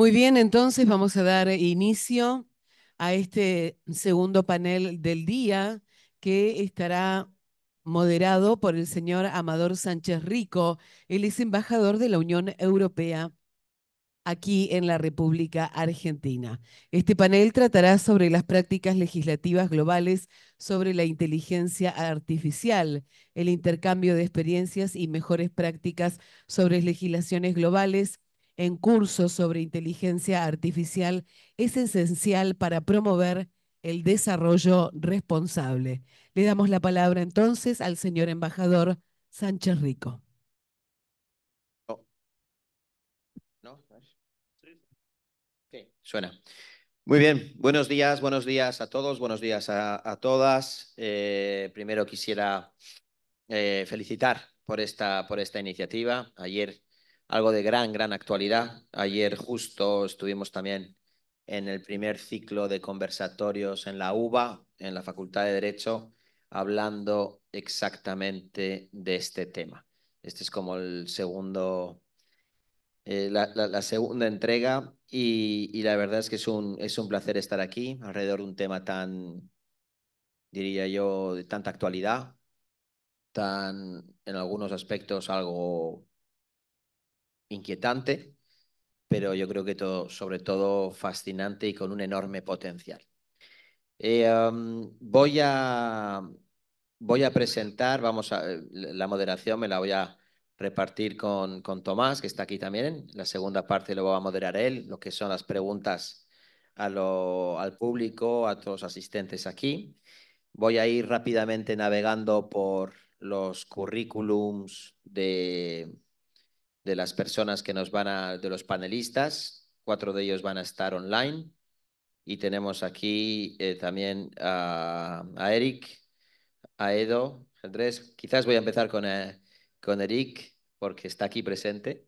Muy bien, entonces vamos a dar inicio a este segundo panel del día que estará moderado por el señor Amador Sánchez Rico. Él es embajador de la Unión Europea aquí en la República Argentina. Este panel tratará sobre las prácticas legislativas globales sobre la inteligencia artificial, el intercambio de experiencias y mejores prácticas sobre legislaciones globales en cursos sobre inteligencia artificial es esencial para promover el desarrollo responsable. Le damos la palabra entonces al señor embajador Sánchez Rico. Oh. suena. Muy bien, buenos días, buenos días a todos, buenos días a, todas. Eh, primero quisiera eh, felicitar por esta, por esta iniciativa. Ayer algo de gran, gran actualidad. Ayer justo estuvimos también en el primer ciclo de conversatorios en la UBA, en la Facultad de Derecho, hablando exactamente de este tema. Este es como el segundo, eh, la, segunda entrega y, la verdad es que es un, es un placer estar aquí alrededor de un tema tan, diría yo, de tanta actualidad, tan en algunos aspectos algo inquietante, pero yo creo que todo, sobre todo fascinante y con un enorme potencial. Eh, voy, a, voy a presentar, vamos a, eh, la moderación me la voy a repartir con, con Tomás, que está aquí también. La segunda parte lo va a moderar él, lo que son las preguntas al público, a todos los asistentes aquí. Voy a ir rápidamente navegando por los currículums de, de las personas que nos van a, de los panelistas, cuatro de ellos van a estar online. Y tenemos aquí eh, también a, Eric, a Edo, Andrés. Quizás voy a empezar con, eh, con Eric, porque está aquí presente.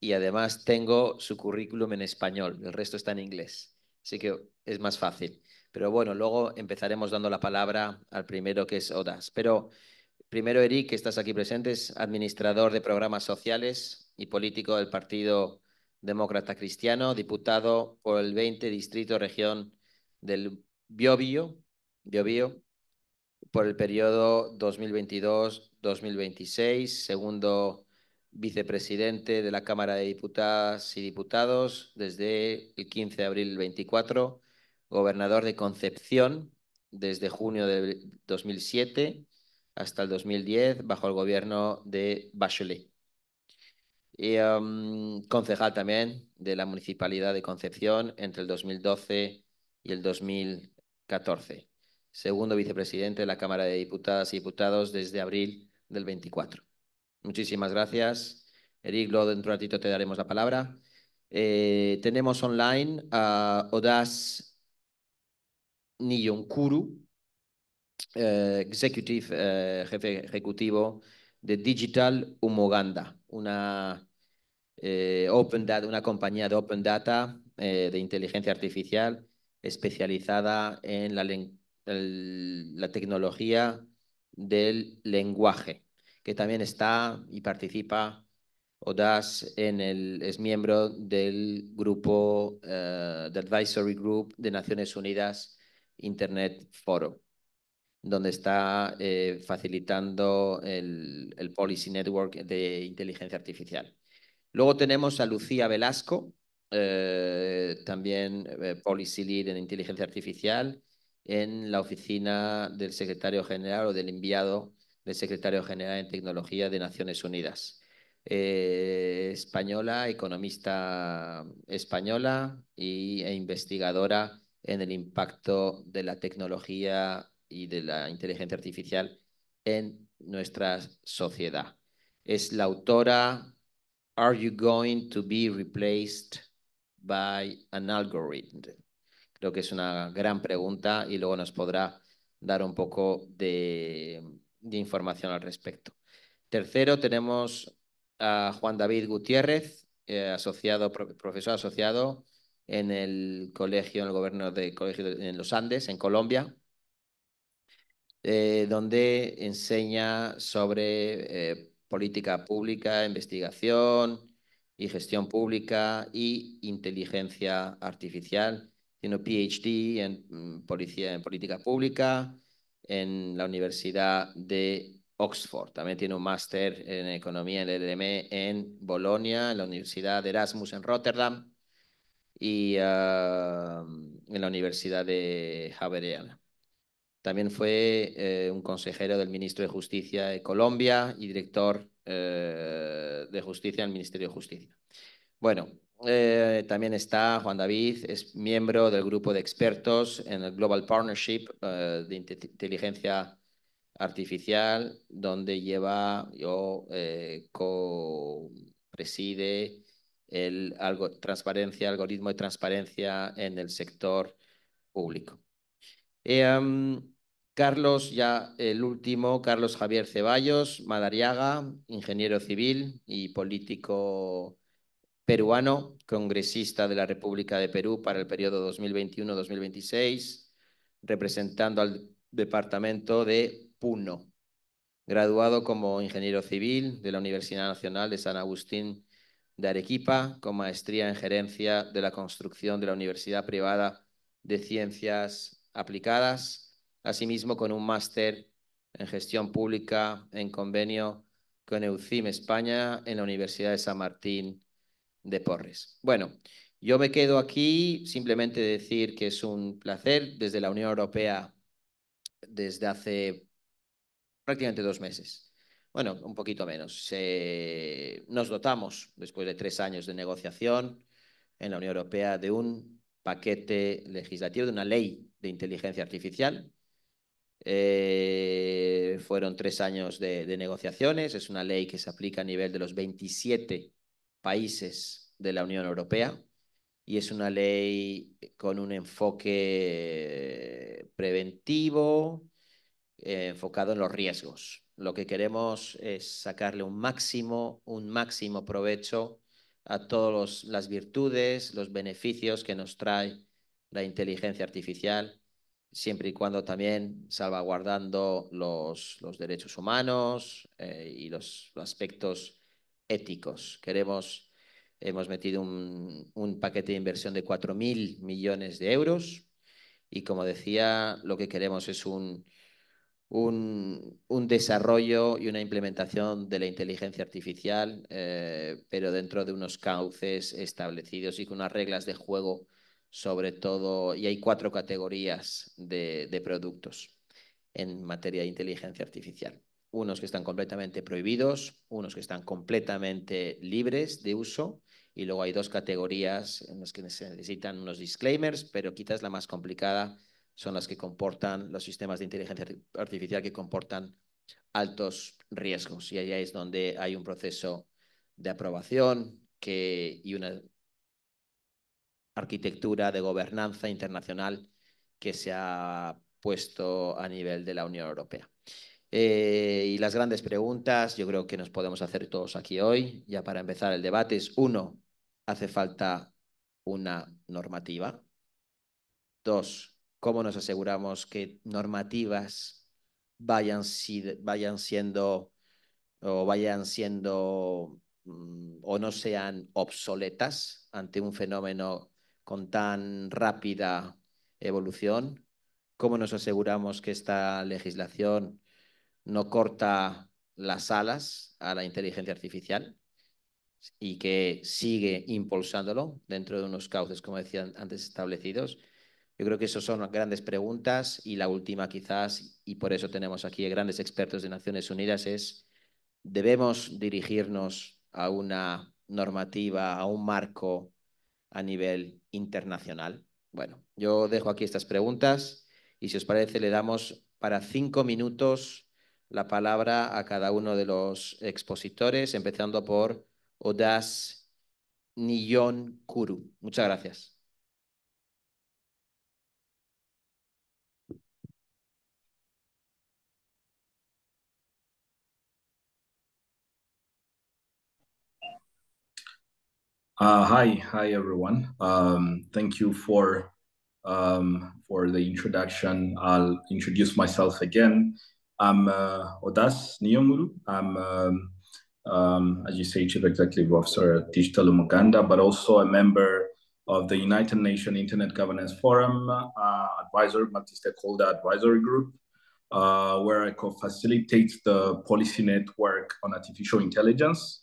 Y además tengo su currículum en español, el resto está en inglés. Así que es más fácil. Pero bueno, luego empezaremos dando la palabra al primero que es Odas. Pero Primero, Eric, que estás aquí presente, es administrador de programas sociales y político del Partido Demócrata Cristiano, diputado por el 20 Distrito Región del Biobío, Biobío por el periodo 2022-2026, segundo vicepresidente de la Cámara de Diputadas y Diputados desde el 15 de abril 24, gobernador de Concepción desde junio del 2007 hasta el 2010 bajo el gobierno de Bachelet. Y em, concejal también de la Municipalidad de Concepción entre el 2012 y el 2014. Segundo vicepresidente de la Cámara de Diputadas y Diputados desde abril del 24. Muchísimas gracias. Eric, luego dentro de un ratito te daremos la palabra. Eh, tenemos online a Odas Niyonkuru, eh, executive, eh, jefe ejecutivo de Digital Umoganda, una, eh, open una compañía de Open Data de inteligencia artificial especializada en la, tecnología del lenguaje, que también está y participa das en el, es miembro del grupo, de Advisory Group de Naciones Unidas Internet Forum donde está eh, facilitando el, Policy Network de Inteligencia Artificial. Luego tenemos a Lucía Velasco, eh, también eh, Policy Lead en Inteligencia Artificial, en la oficina del secretario general o del enviado del secretario general en Tecnología de Naciones Unidas. española, economista española y, e investigadora en el impacto de la tecnología y de la inteligencia artificial en nuestra sociedad. Es la autora Are You Going to Be Replaced by an Algorithm? Creo que es una gran pregunta y luego nos podrá dar un poco de, información al respecto. Tercero, tenemos a Juan David Gutiérrez, eh, asociado, profesor asociado en el colegio, en el gobierno de colegio en los Andes, en Colombia. Eh, donde enseña sobre eh, política pública, investigación y gestión pública y inteligencia artificial. Tiene un PhD en, mm, en política pública en la Universidad de Oxford. También tiene un máster en economía en el e, en Bolonia, en la Universidad de Erasmus en Rotterdam y ah, en la Universidad de Javeriana. También fue eh, un consejero del ministro de Justicia de Colombia y director eh, de Justicia en el Ministerio de Justicia. Bueno, eh, también está Juan David, es miembro del grupo de expertos en el Global Partnership de Inteligencia Artificial, donde lleva, yo co-preside el algo, transparencia, algoritmo de transparencia en el sector público. Eh, Carlos, ya el último, Carlos Javier Ceballos, Madariaga, ingeniero civil y político peruano, congresista de la República de Perú para el periodo 2021-2026, representando al departamento de Puno, graduado como ingeniero civil de la Universidad Nacional de San Agustín de Arequipa, con maestría en gerencia de la construcción de la Universidad Privada de Ciencias aplicadas, asimismo con un máster en gestión pública en convenio con EUCIM España en la Universidad de San Martín de Porres. Bueno, yo me quedo aquí simplemente decir que es un placer desde la Unión Europea desde hace prácticamente dos meses. Bueno, un poquito menos. nos dotamos, después de tres años de negociación en la Unión Europea, de un paquete legislativo, de una ley de inteligencia artificial. Eh, fueron tres años de, negociaciones. Es una ley que se aplica a nivel de los 27 países de la Unión Europea y es una ley con un enfoque preventivo, eh, enfocado en los riesgos. Lo que queremos es sacarle un máximo, un máximo provecho a todas las virtudes, los beneficios que nos trae la inteligencia artificial, siempre y cuando también salvaguardando los, derechos humanos eh, y los, aspectos éticos. Queremos, hemos metido un, paquete de inversión de 4.000 millones de euros y, como decía, lo que queremos es un, desarrollo y una implementación de la inteligencia artificial, eh, pero dentro de unos cauces establecidos y con unas reglas de juego sobre todo, y hay cuatro categorías de, productos en materia de inteligencia artificial. Unos que están completamente prohibidos, unos que están completamente libres de uso, y luego hay dos categorías en las que se necesitan unos disclaimers, pero quizás la más complicada son las que comportan los sistemas de inteligencia artificial que comportan altos riesgos. Y ahí es donde hay un proceso de aprobación que, y una arquitectura de gobernanza internacional que se ha puesto a nivel de la Unión Europea. Eh, y las grandes preguntas yo creo que nos podemos hacer todos aquí hoy, ya para empezar el debate, es uno, hace falta una normativa. Dos, ¿cómo nos aseguramos que normativas vayan, si, vayan siendo o vayan siendo mm, o no sean obsoletas ante un fenómeno con tan rápida evolución? ¿Cómo nos aseguramos que esta legislación no corta las alas a la inteligencia artificial y que sigue impulsándolo dentro de unos cauces, como decían antes, establecidos? Yo creo que esas son grandes preguntas y la última quizás, y por eso tenemos aquí grandes expertos de Naciones Unidas, es debemos dirigirnos a una normativa, a un marco a nivel internacional? Bueno, yo dejo aquí estas preguntas y si os parece le damos para cinco minutos la palabra a cada uno de los expositores, empezando por Odas Niyon Kuru. Muchas gracias. Uh, hi, hi everyone. Um, thank you for um, for the introduction. I'll introduce myself again. I'm uh, Odas Niyomuru. I'm, um, um, as you say, Chief Executive Officer at Digital Umuganda, but also a member of the United Nations Internet Governance Forum uh, Advisor, Multi-Stakeholder Advisory Group, uh, where I co-facilitate the policy network on artificial intelligence.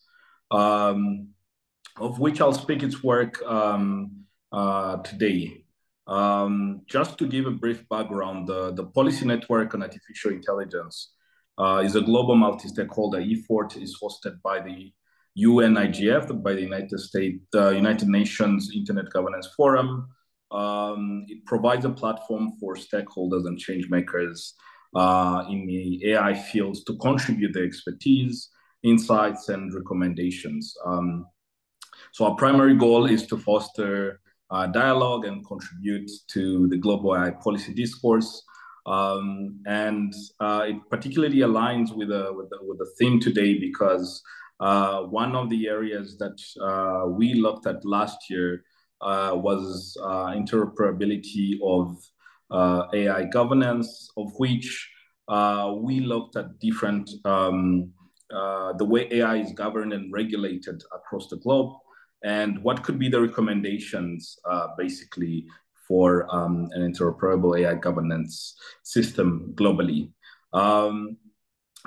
Um, of which I'll speak its work um, uh, today. Um, just to give a brief background, the, the Policy Network on Artificial Intelligence uh, is a global multi-stakeholder effort is hosted by the UNIGF, by the United States, uh, United Nations Internet Governance Forum. Um, it provides a platform for stakeholders and change makers uh, in the AI field to contribute their expertise, insights, and recommendations. Um, so our primary goal is to foster uh, dialogue and contribute to the global AI policy discourse. Um, and uh, it particularly aligns with the, with the, with the theme today because uh, one of the areas that uh, we looked at last year uh, was uh, interoperability of AI governance, of which we looked at different um, the way AI is governed and regulated across the globe and what could be the recommendations uh, basically for um, an interoperable AI governance system globally. Um,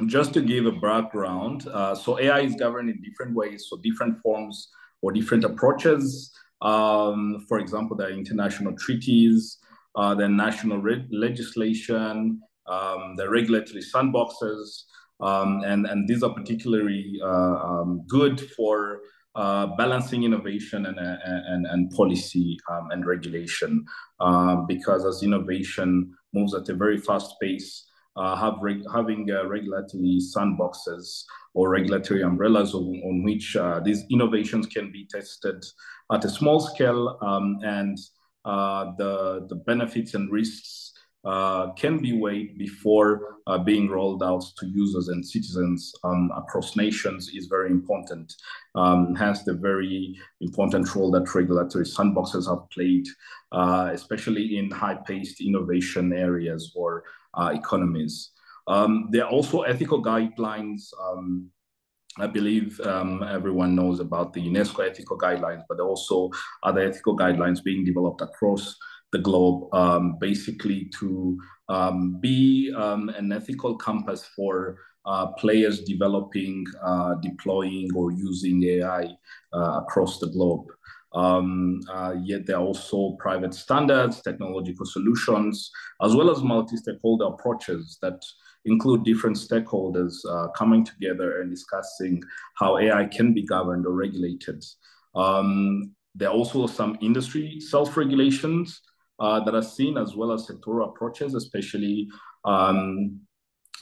just to give a background, uh, so AI is governed in different ways, so different forms or different approaches. Um, for example, there are international treaties, uh, there are national legislation, um, the regulatory sandboxes, um, and, and these are particularly uh, um, good for uh, balancing innovation and, and, and policy um, and regulation. Uh, because as innovation moves at a very fast pace, uh, have reg having uh, regulatory sandboxes or regulatory umbrellas on, on which uh, these innovations can be tested at a small scale um, and the, the benefits and risks uh, can be weighed before uh, being rolled out to users and citizens um, across nations is very important. Um, hence, the very important role that regulatory sandboxes have played, uh, especially in high-paced innovation areas or uh, economies. Um, there are also ethical guidelines. Um, I believe um, everyone knows about the UNESCO ethical guidelines, but also other ethical guidelines being developed across the globe, um, basically to um, be um, an ethical compass for uh, players developing, uh, deploying, or using AI uh, across the globe. Um, uh, yet there are also private standards, technological solutions, as well as multi-stakeholder approaches that include different stakeholders uh, coming together and discussing how AI can be governed or regulated. Um, there are also some industry self-regulations uh, that are seen, as well as sectoral approaches, especially um,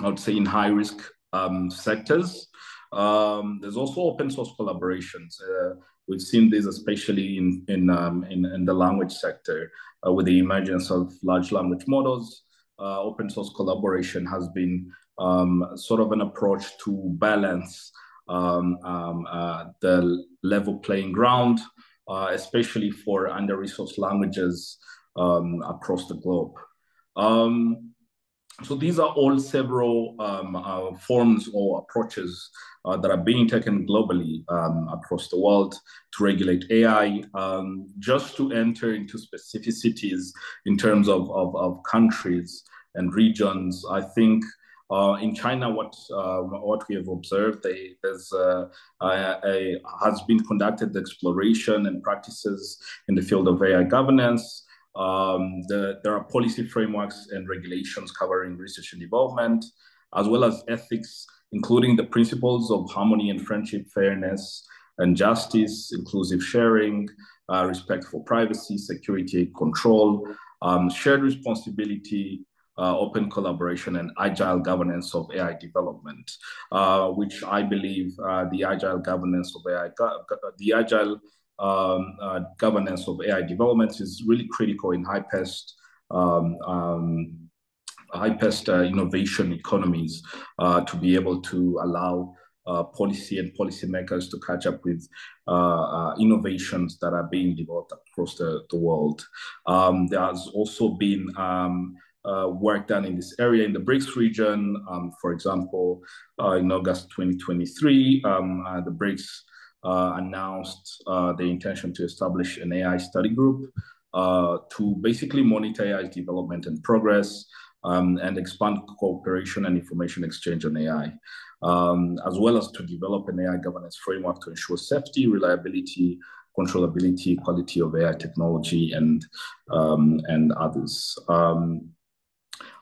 I would say in high risk um, sectors. Um, there's also open source collaborations. Uh, we've seen this especially in in, um, in, in the language sector uh, with the emergence of large language models. Uh, open source collaboration has been um, sort of an approach to balance um, uh, the level playing ground, uh, especially for under-resourced languages um, across the globe. Um, so these are all several um, uh, forms or approaches uh, that are being taken globally um, across the world to regulate AI. Um, just to enter into specificities in terms of, of, of countries and regions, I think uh, in China, what uh, what we have observed, they, there's uh, a, a, has been conducted exploration and practices in the field of AI governance. Um, the, there are policy frameworks and regulations covering research and development, as well as ethics, including the principles of harmony and friendship, fairness and justice, inclusive sharing, uh, respect for privacy, security, control, um, shared responsibility, uh, open collaboration, and agile governance of AI development, uh, which I believe uh, the agile governance of AI, the agile um, uh, governance of AI development is really critical in high pest um, um, high pest uh, innovation economies uh, to be able to allow uh, policy and policymakers to catch up with uh, uh, innovations that are being developed across the, the world. Um, there has also been um, uh, work done in this area in the BRICS region. Um, for example, uh, in August 2023, um, uh, the BRICS uh, announced uh, the intention to establish an AI study group uh, to basically monitor AI's development and progress um, and expand cooperation and information exchange on AI. Um, as well as to develop an AI governance framework to ensure safety, reliability, controllability, quality of AI technology, and um, and others, um,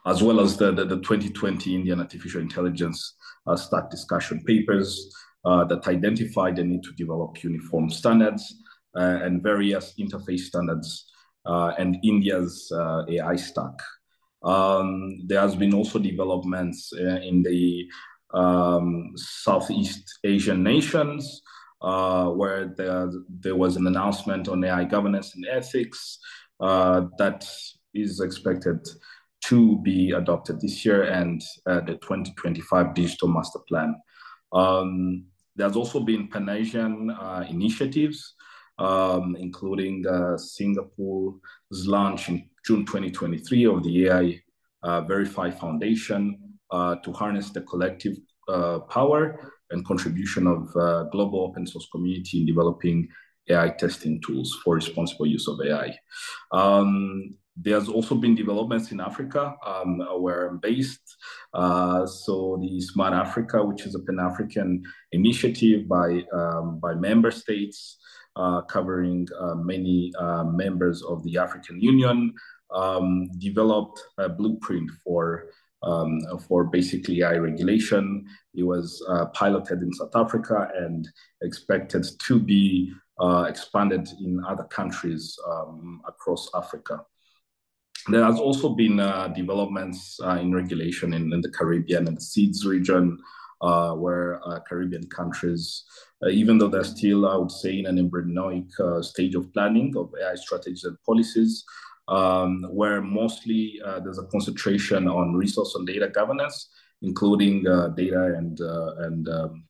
as well as the, the, the 2020 Indian Artificial Intelligence uh, discussion papers, uh, that identify the need to develop uniform standards uh, and various interface standards uh, and India's AI stack. Um, there has been also developments in the um, Southeast Asian nations, uh, where there, there, was an announcement on AI governance and ethics uh, that is expected to be adopted this year and uh, the 2025 digital master plan. Um, there's also been Pan Asian uh, initiatives, um, including Singapore's launch in June 2023 of the AI uh, Verify Foundation uh, to harness the collective power and contribution of uh, global open source community in developing AI testing tools for responsible use of AI. Um, there's also been developments in Africa um, where I'm based. Uh, so the Smart Africa, which is a Pan-African initiative by, um, by member states uh, covering uh, many uh, members of the African Union, um, developed a blueprint for um, for basically AI regulation. It was uh, piloted in South Africa and expected to be uh, expanded in other countries um, across Africa there has also been uh, developments uh, in regulation in, in, the Caribbean and the seeds region, uh, where uh, Caribbean countries, uh, even though they're still, I would say, in an embryonic uh, stage of planning of AI strategies and policies, um, where mostly there's a concentration on resource and data governance, including data and and um,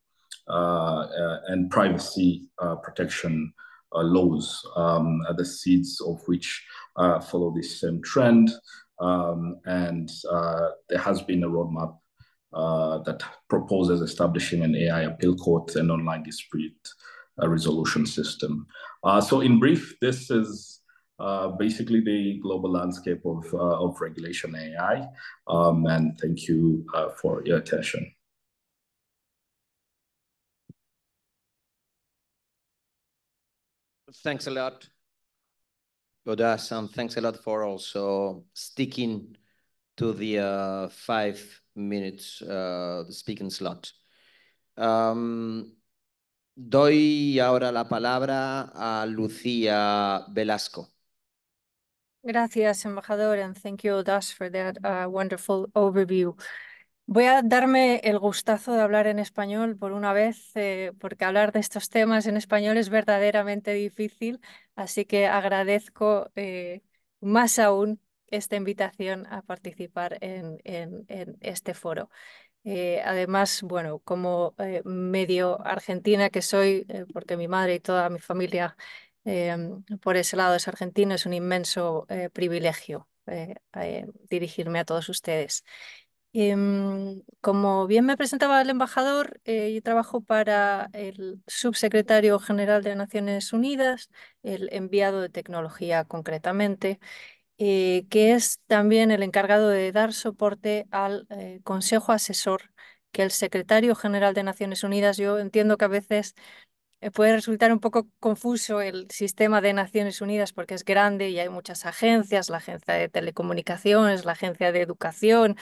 and privacy protection. Uh, laws, um, the seeds of which uh, follow this same trend. Um, and uh, there has been a roadmap that proposes establishing an AI appeal court and online dispute resolution system. so, in brief, this is uh, basically the global landscape of, uh, of regulation AI. Um, and thank you uh, for your attention. thanks a lot, Godas, and thanks a lot for also sticking to the uh, five minutes uh, speaking slot. Um, doy ahora la palabra a Lucía Velasco. Gracias, embajador, and thank you, Odas, for that uh, wonderful overview. Voy a darme el gustazo de hablar en español por una vez, eh, porque hablar de estos temas en español es verdaderamente difícil, así que agradezco eh, más aún esta invitación a participar en, este foro. Eh, además, bueno, como medio argentina que soy, porque mi madre y toda mi familia em, por ese lado es argentina, es un inmenso privilegio dirigirme a todos ustedes. Em, como bien me presentaba el embajador, eh, yo trabajo para el subsecretario general de Naciones Unidas, el enviado de tecnología concretamente, eh, que es también el encargado de dar soporte al eh, Consejo Asesor que el secretario general de Naciones Unidas, yo entiendo que a veces eh, puede resultar un poco confuso el sistema de Naciones Unidas porque es grande y hay muchas agencias, la Agencia de Telecomunicaciones, la Agencia de Educación,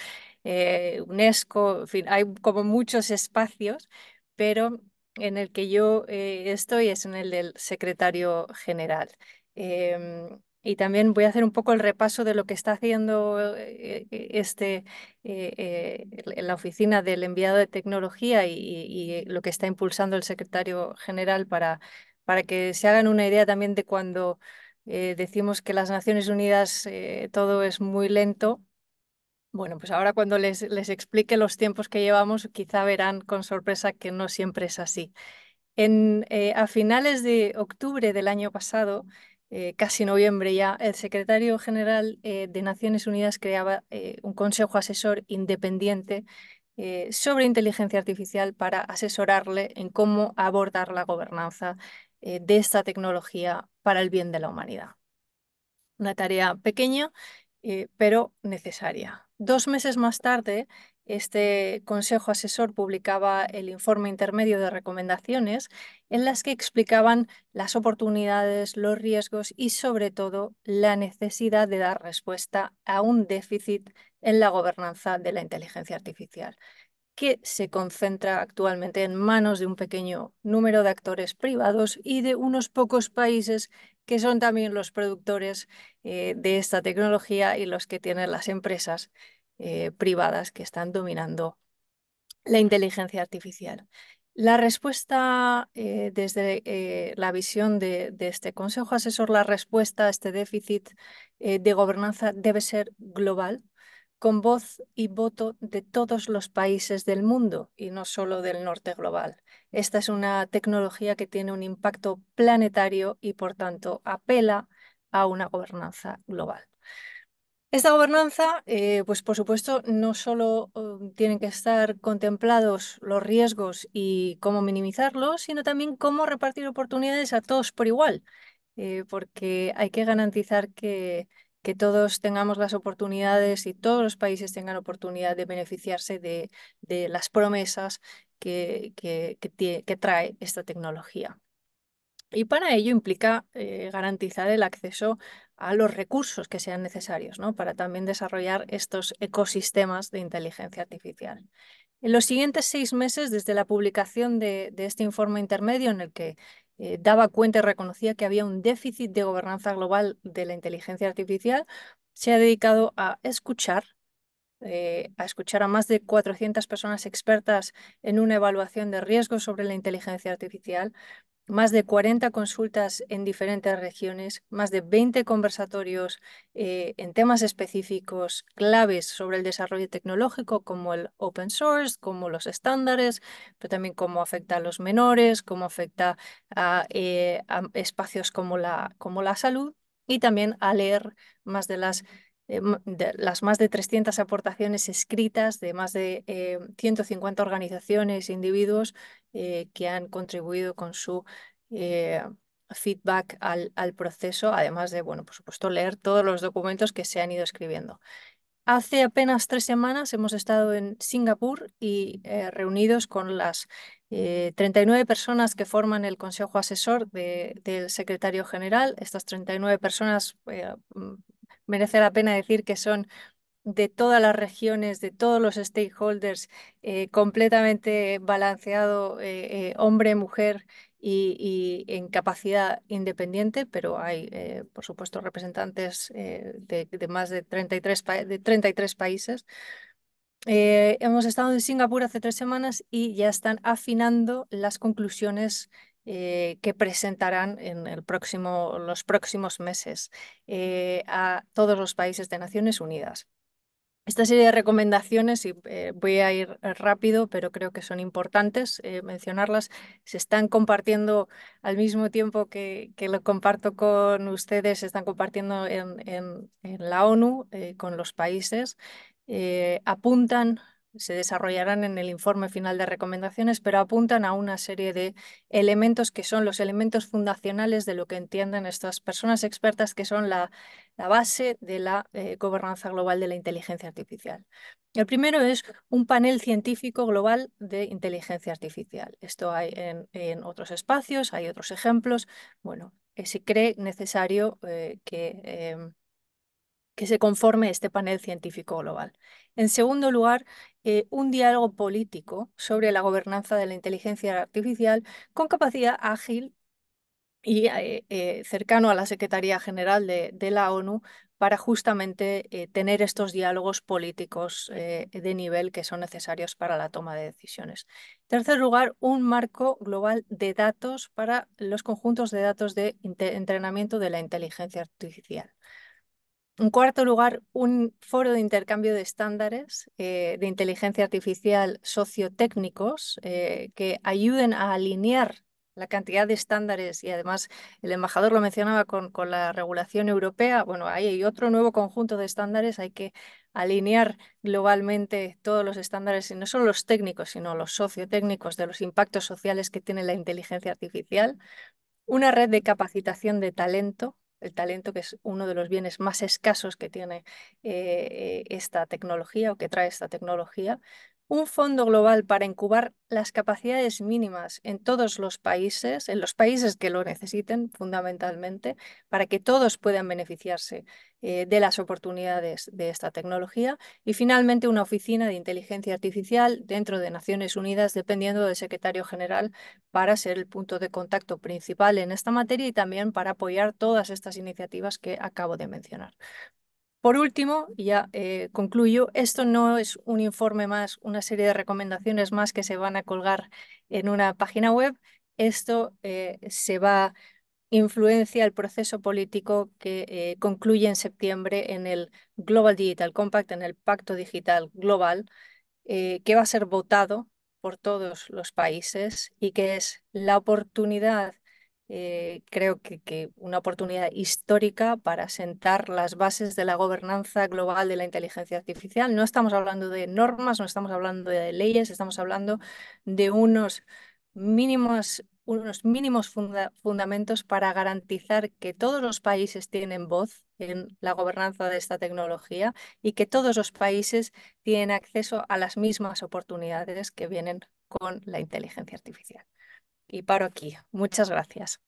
eh, UNESCO, en fin, hay como muchos espacios, pero en el que yo eh, estoy es en el del secretario general. Em, y también voy a hacer un poco el repaso de lo que está haciendo eh, eh, este, eh, la oficina del enviado de tecnología y, lo que está impulsando el secretario general para, para que se hagan una idea también de cuando decimos que las Naciones Unidas todo es muy lento. Bueno, pues ahora cuando les, les explique los tiempos que llevamos, quizá verán con sorpresa que no siempre es así. En, a finales de octubre del año pasado, eh, casi noviembre ya, el secretario general eh, de Naciones Unidas creaba eh, un consejo asesor independiente sobre inteligencia artificial para asesorarle en cómo abordar la gobernanza de esta tecnología para el bien de la humanidad. Una tarea pequeña, pero necesaria. Dos meses más tarde, este consejo asesor publicaba el informe intermedio de recomendaciones en las que explicaban las oportunidades, los riesgos y sobre todo la necesidad de dar respuesta a un déficit en la gobernanza de la inteligencia artificial, que se concentra actualmente en manos de un pequeño número de actores privados y de unos pocos países que son también los productores eh, de esta tecnología y los que tienen las empresas eh, privadas que están dominando la inteligencia artificial. La respuesta eh, desde eh, la visión de, este Consejo Asesor, la respuesta a este déficit de gobernanza debe ser global, con voz y voto de todos los países del mundo y no solo del norte global. Esta es una tecnología que tiene un impacto planetario y, por tanto, apela a una gobernanza global. Esta gobernanza, eh, pues por supuesto, no solo um, tienen que estar contemplados los riesgos y cómo minimizarlos, sino también cómo repartir oportunidades a todos por igual, eh, porque hay que garantizar que, todos tengamos las oportunidades y todos los países tengan oportunidad de beneficiarse de, las promesas que, que trae esta tecnología. Y para ello implica eh, garantizar el acceso a los recursos que sean necesarios ¿no? para también desarrollar estos ecosistemas de inteligencia artificial. En los siguientes seis meses, desde la publicación de, este informe intermedio en el que eh, daba cuenta y reconocía que había un déficit de gobernanza global de la inteligencia artificial, se ha dedicado a escuchar, eh, a escuchar a más de 400 personas expertas en una evaluación de riesgos sobre la inteligencia artificial, más de 40 consultas en diferentes regiones, más de 20 conversatorios eh, en temas específicos, claves sobre el desarrollo tecnológico, como el open source, como los estándares, pero también cómo afecta a los menores, cómo afecta a, eh, espacios como como la salud y también a leer más de las las más de 300 aportaciones escritas de más de 150 eh, organizaciones e individuos eh, que han contribuido con su eh, feedback al, proceso, además de, bueno, por supuesto, leer todos los documentos que se han ido escribiendo. Hace apenas tres semanas hemos estado en Singapur y reunidos con las 39 personas que forman el Consejo Asesor del Secretario General. Estas 39 personas merece la pena decir que son de todas las regiones, de todos los stakeholders, eh, completamente balanceado, eh, eh, hombre, mujer y, en capacidad independiente, pero hay, por supuesto, representantes de, más de 33, de 33 países. hemos estado en Singapur hace tres semanas y ya están afinando las conclusiones eh, que presentarán en el próximo, los próximos meses eh, a todos los países de Naciones Unidas. Esta serie de recomendaciones, y eh, voy a ir rápido, pero creo que son importantes mencionarlas, se están compartiendo al mismo tiempo que, lo comparto con ustedes, se están compartiendo en, la ONU, con los países, apuntan se desarrollarán en el informe final de recomendaciones, pero apuntan a una serie de elementos que son los elementos fundacionales de lo que entienden estas personas expertas, que son la, la base de la eh, gobernanza global de la inteligencia artificial. El primero es un panel científico global de inteligencia artificial. Esto hay en, otros espacios, hay otros ejemplos. Bueno, si eh, se cree necesario eh, que em, que se conforme este panel científico global. En segundo lugar, eh, un diálogo político sobre la gobernanza de la inteligencia artificial con capacidad ágil y eh, eh, cercano a la Secretaría General de, la ONU para justamente tener estos diálogos políticos de nivel que son necesarios para la toma de decisiones. En tercer lugar, un marco global de datos para los conjuntos de datos de entrenamiento de la inteligencia artificial. En cuarto lugar, un foro de intercambio de estándares eh, de inteligencia artificial sociotécnicos eh, que ayuden a alinear la cantidad de estándares y además el embajador lo mencionaba con, la regulación europea. Bueno, hay otro nuevo conjunto de estándares, hay que alinear globalmente todos los estándares, y no solo los técnicos, sino los sociotécnicos de los impactos sociales que tiene la inteligencia artificial. Una red de capacitación de talento el talento, que es uno de los bienes más escasos que tiene eh, eh, esta tecnología o que trae esta tecnología, un fondo global para incubar las capacidades mínimas en todos los países, en los países que lo necesiten fundamentalmente, para que todos puedan beneficiarse eh, de las oportunidades de esta tecnología. Y finalmente, una oficina de inteligencia artificial dentro de Naciones Unidas, dependiendo del secretario general, para ser el punto de contacto principal en esta materia y también para apoyar todas estas iniciativas que acabo de mencionar. Por último, ya eh, concluyo, esto no es un informe más, una serie de recomendaciones más que se van a colgar en una página web. Esto eh, se va a influencia el proceso político que eh, concluye en septiembre en el Global Digital Compact, en el Pacto Digital Global, que va a ser votado por todos los países y que es la oportunidad eh, creo que, que, una oportunidad histórica para sentar las bases de la gobernanza global de la inteligencia artificial. No estamos hablando de normas, no estamos hablando de leyes, estamos hablando de unos mínimos, unos mínimos fundamentos para garantizar que todos los países tienen voz en la gobernanza de esta tecnología y que todos los países tienen acceso a las mismas oportunidades que vienen con la inteligencia artificial y paro aquí. Muchas gracias.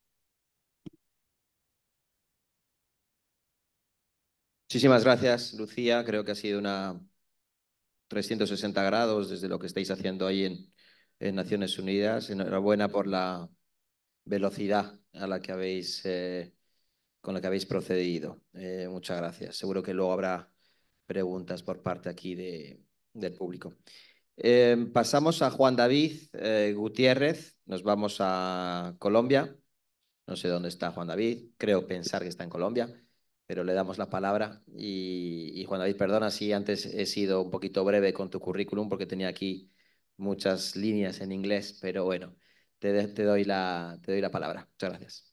Muchísimas gracias, Lucía. Creo que ha sido una 360 grados desde lo que estáis haciendo ahí en, Naciones Unidas. Enhorabuena por la velocidad a la que habéis, eh, con la que habéis procedido. Eh, muchas gracias. Seguro que luego habrá preguntas por parte aquí del público. Em, pasamos a Juan David eh, Gutiérrez, nos vamos a Colombia. No sé dónde está Juan David, creo pensar que está en Colombia, pero le damos la palabra. Y, Juan David, perdona si antes he sido un poquito breve con tu currículum porque tenía aquí muchas líneas en inglés, pero bueno, te, doy, la, te doy la palabra. Muchas gracias.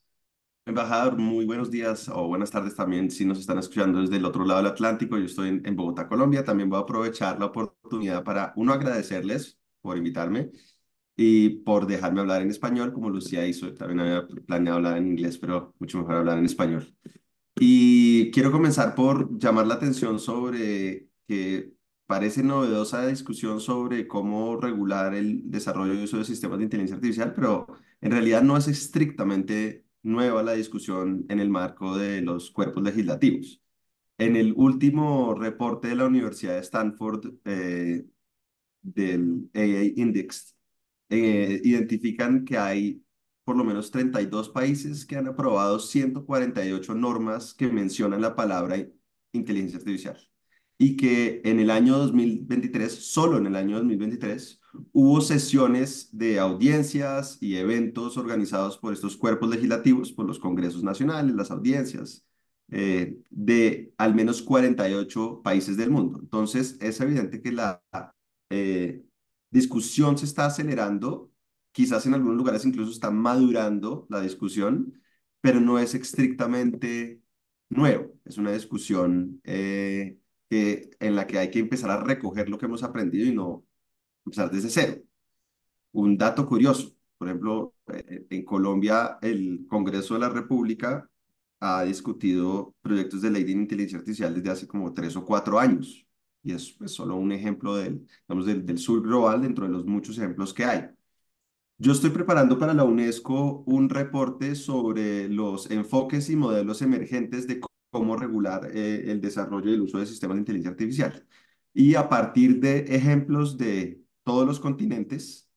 Embajador, muy buenos días o buenas tardes también si nos están escuchando desde el otro lado del Atlántico. Yo estoy en, en Bogotá, Colombia. También voy a aprovechar la oportunidad para, uno, agradecerles por invitarme y por dejarme hablar en español, como Lucía hizo. También había planeado hablar en inglés, pero mucho mejor hablar en español. Y quiero comenzar por llamar la atención sobre que parece novedosa la discusión sobre cómo regular el desarrollo y uso de sistemas de inteligencia artificial, pero en realidad no es estrictamente nueva la discusión en el marco de los cuerpos legislativos. En el último reporte de la Universidad de Stanford eh, del AA Index, eh, identifican que hay por lo menos 32 países que han aprobado 148 normas que mencionan la palabra inteligencia artificial y que en el año 2023, solo en el año 2023, hubo sesiones de audiencias y eventos organizados por estos cuerpos legislativos, por los congresos nacionales, las audiencias, eh, de al menos 48 países del mundo. Entonces, es evidente que la eh, discusión se está acelerando, quizás en algunos lugares incluso está madurando la discusión, pero no es estrictamente nuevo, es una discusión eh, que, en la que hay que empezar a recoger lo que hemos aprendido y no empezar desde cero. Un dato curioso, por ejemplo, en Colombia el Congreso de la República ha discutido proyectos de ley de inteligencia artificial desde hace como tres o cuatro años. Y es pues, solo un ejemplo del, del, sur global dentro de los muchos ejemplos que hay. Yo estoy preparando para la UNESCO un reporte sobre los enfoques y modelos emergentes de cómo regular eh, el desarrollo y el uso de sistemas de inteligencia artificial. Y a partir de ejemplos de todos los continentes,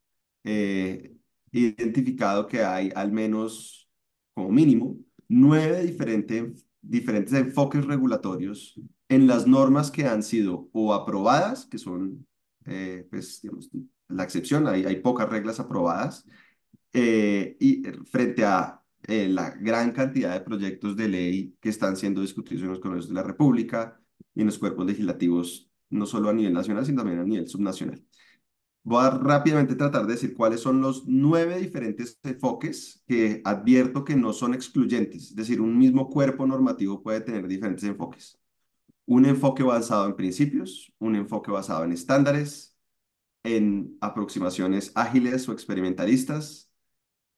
eh, identificado que hay al menos, como mínimo, nueve diferentes enfoques regulatorios en las normas que han sido o aprobadas, que son, eh, pues, la excepción, hay, pocas reglas aprobadas, eh, y frente a eh, la gran cantidad de proyectos de ley que están siendo discutidos en los congresos de la República y en los cuerpos legislativos, no solo a nivel nacional, sino también a nivel subnacional. Voy a rápidamente tratar de decir cuáles son los nueve diferentes enfoques que advierto que no son excluyentes, es decir, un mismo cuerpo normativo puede tener diferentes enfoques. Un enfoque basado en principios, un enfoque basado en estándares, en aproximaciones ágiles o experimentalistas,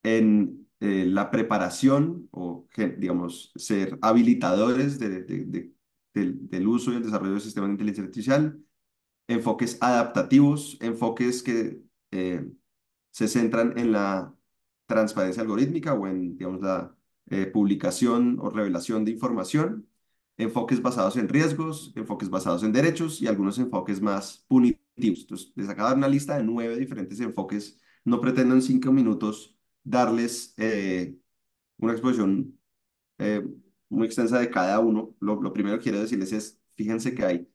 en eh, la preparación o, digamos, ser habilitadores del, uso y el desarrollo del sistema de inteligencia artificial, enfoques adaptativos, enfoques que eh, se centran en la transparencia algorítmica o en, digamos, la eh, publicación o revelación de información, enfoques basados en riesgos, enfoques basados en derechos y algunos enfoques más punitivos. Entonces, les acabo de dar una lista de nueve diferentes enfoques. No pretendo en cinco minutos darles eh, una exposición muy extensa de cada uno. Lo, lo primero que quiero decirles es, fíjense que hay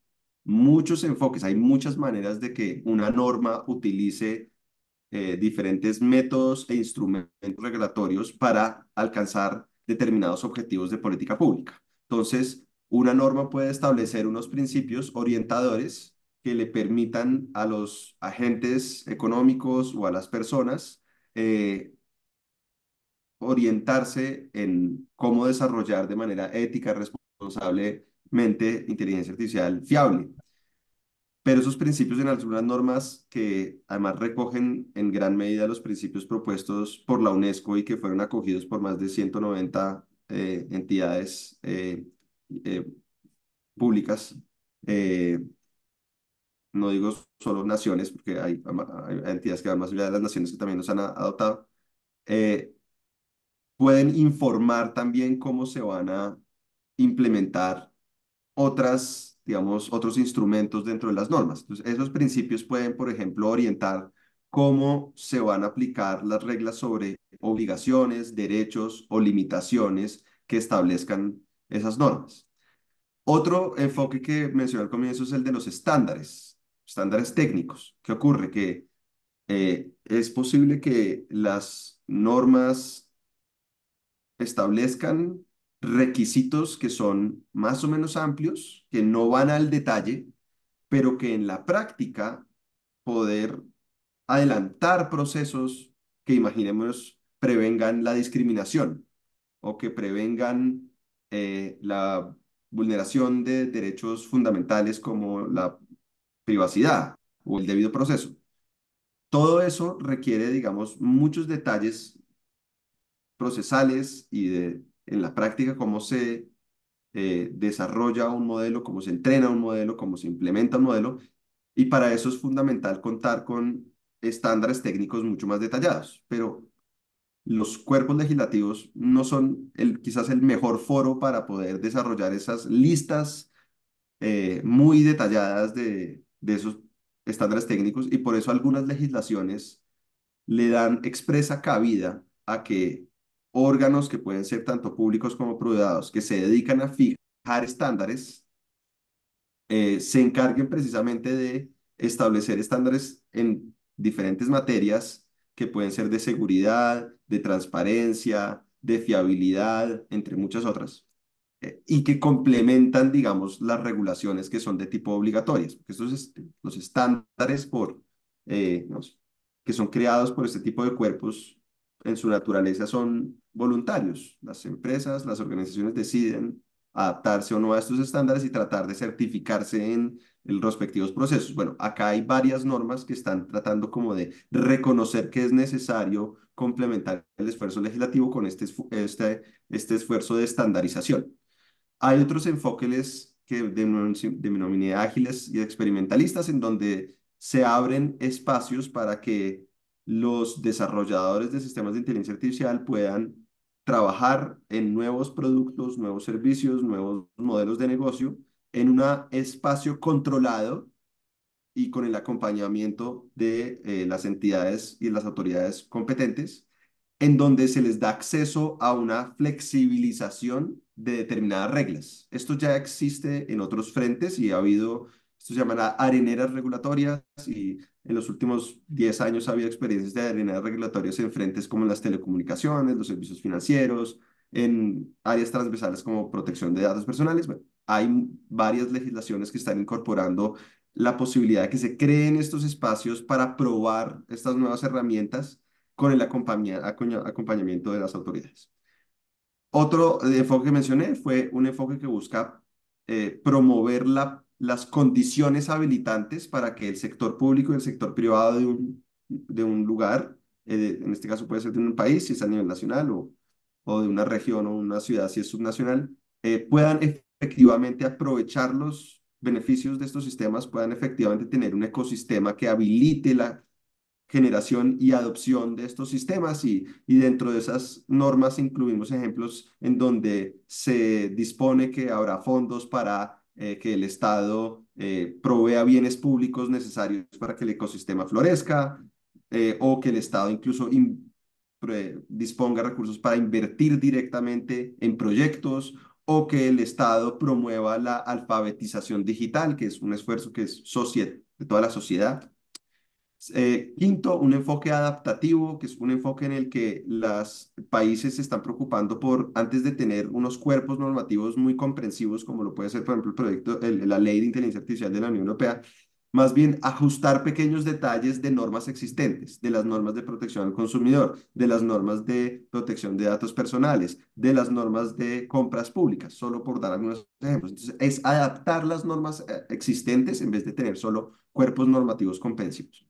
muchos enfoques, hay muchas maneras de que una norma utilice eh, diferentes métodos e instrumentos regulatorios para alcanzar determinados objetivos de política pública. Entonces, una norma puede establecer unos principios orientadores que le permitan a los agentes económicos o a las personas eh, orientarse en cómo desarrollar de manera ética, responsable mente inteligencia artificial fiable. Pero esos principios en algunas normas que además recogen en gran medida los principios propuestos por la UNESCO y que fueron acogidos por más de 190 eh, entidades eh, eh, públicas, no digo solo naciones, porque hay, hay, entidades que van más de las naciones que también los han adoptado, pueden informar también cómo se van a implementar otras, digamos, otros instrumentos dentro de las normas. esos principios pueden, por ejemplo, orientar cómo se van a aplicar las reglas sobre obligaciones, derechos o limitaciones que establezcan esas normas. Otro enfoque que mencioné al comienzo es el de los estándares, estándares técnicos. ¿Qué ocurre? Que eh, es posible que las normas establezcan requisitos que son más o menos amplios, que no van al detalle, pero que en la práctica poder adelantar procesos que imaginemos prevengan la discriminación o que prevengan eh, la vulneración de derechos fundamentales como la privacidad o el debido proceso. Todo eso requiere, digamos, muchos detalles procesales y de en la práctica cómo se eh, desarrolla un modelo, cómo se entrena un modelo, cómo se implementa un modelo. Y para eso es fundamental contar con estándares técnicos mucho más detallados. Pero los cuerpos legislativos no son quizás el mejor foro para poder desarrollar esas listas eh, muy detalladas de, de esos estándares técnicos y por eso algunas legislaciones le dan expresa cabida a que órganos que pueden ser tanto públicos como privados que se dedican a fijar estándares, eh, se encarguen precisamente de establecer estándares en diferentes materias que pueden ser de seguridad, de transparencia, de fiabilidad, entre muchas otras, eh, y que complementan, digamos, las regulaciones que son de tipo obligatorias. Porque estos los estándares por, eh, que son creados por este tipo de cuerpos en su naturaleza son voluntarios. Las empresas, las organizaciones deciden adaptarse o no a estos estándares y tratar de certificarse en los respectivos procesos. Bueno, acá hay varias normas que están tratando como de reconocer que es necesario complementar el esfuerzo legislativo con este, este, este esfuerzo de estandarización. Hay otros enfoques que denominé ágiles y experimentalistas en donde se abren espacios para que los desarrolladores de sistemas de inteligencia artificial puedan trabajar en nuevos productos, nuevos servicios, nuevos modelos de negocio en un espacio controlado y con el acompañamiento de eh, las entidades y las autoridades competentes, en donde se les da acceso a una flexibilización de determinadas reglas. Esto ya existe en otros frentes y ha habido esto se llamará areneras regulatorias y en los últimos 10 años ha habido experiencias de areneras regulatorias en frentes como las telecomunicaciones, los servicios financieros, en áreas transversales como protección de datos personales. hay varias legislaciones que están incorporando la posibilidad de que se creen estos espacios para probar estas nuevas herramientas con el acompañamiento de las autoridades. Otro enfoque que mencioné fue un enfoque que busca eh, promover la las condiciones habilitantes para que el sector público y el sector privado de un, de un lugar, eh, en este caso puede ser de un país si es a nivel nacional o, de una región o una ciudad si es subnacional, eh, puedan efectivamente aprovechar los beneficios de estos sistemas, puedan efectivamente tener un ecosistema que habilite la generación y adopción de estos sistemas y, y dentro de esas normas incluimos ejemplos en donde se dispone que habrá fondos para eh, que el Estado eh, provea bienes públicos necesarios para que el ecosistema florezca, eh, o que el Estado incluso disponga recursos para invertir directamente en proyectos, o que el Estado promueva la alfabetización digital, que es un esfuerzo que es de toda la sociedad. Eh, quinto, un enfoque adaptativo, que es un enfoque en el que los países se están preocupando por, antes de tener unos cuerpos normativos muy comprensivos, como lo puede ser, por ejemplo, el proyecto, la ley de inteligencia artificial de la Unión Europea, más bien ajustar pequeños detalles de normas existentes, de las normas de protección al consumidor, de las normas de protección de datos personales, de las normas de compras públicas, solo por dar algunos ejemplos. Entonces, es adaptar las normas eh, existentes en vez de tener solo cuerpos normativos comprensivos.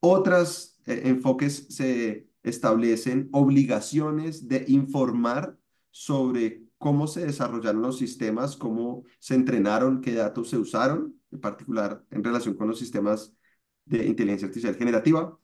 Otros eh, enfoques se establecen obligaciones de informar sobre cómo se desarrollaron los sistemas, cómo se entrenaron, qué datos se usaron, en particular en relación con los sistemas de inteligencia artificial generativa.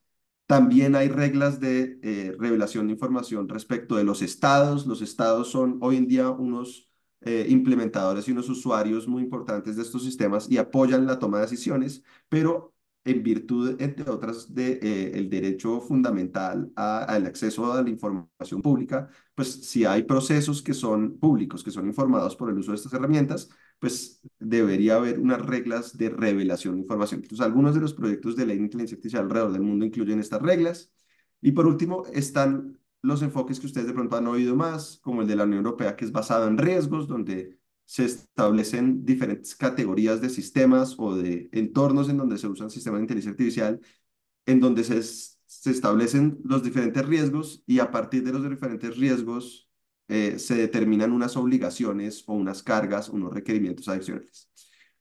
También hay reglas de eh, revelación de información respecto de los estados. Los estados son hoy en día unos eh, implementadores y unos usuarios muy importantes de estos sistemas y apoyan la toma de decisiones, pero en virtud, entre otras, del de, eh, el derecho fundamental al acceso a la información pública, pues si hay procesos que son públicos, que son informados por el uso de estas herramientas, pues debería haber unas reglas de revelación de información. Entonces, algunos de los proyectos de ley de inteligencia artificial alrededor del mundo incluyen estas reglas. Y por último, están los enfoques que ustedes de pronto han oído más, como el de la Unión Europea, que es basado en riesgos, donde se establecen diferentes categorías de sistemas o de entornos en donde se usan sistemas de inteligencia artificial, en donde se, establecen los diferentes riesgos y a partir de los diferentes riesgos eh, se determinan unas obligaciones o unas cargas, unos requerimientos adicionales.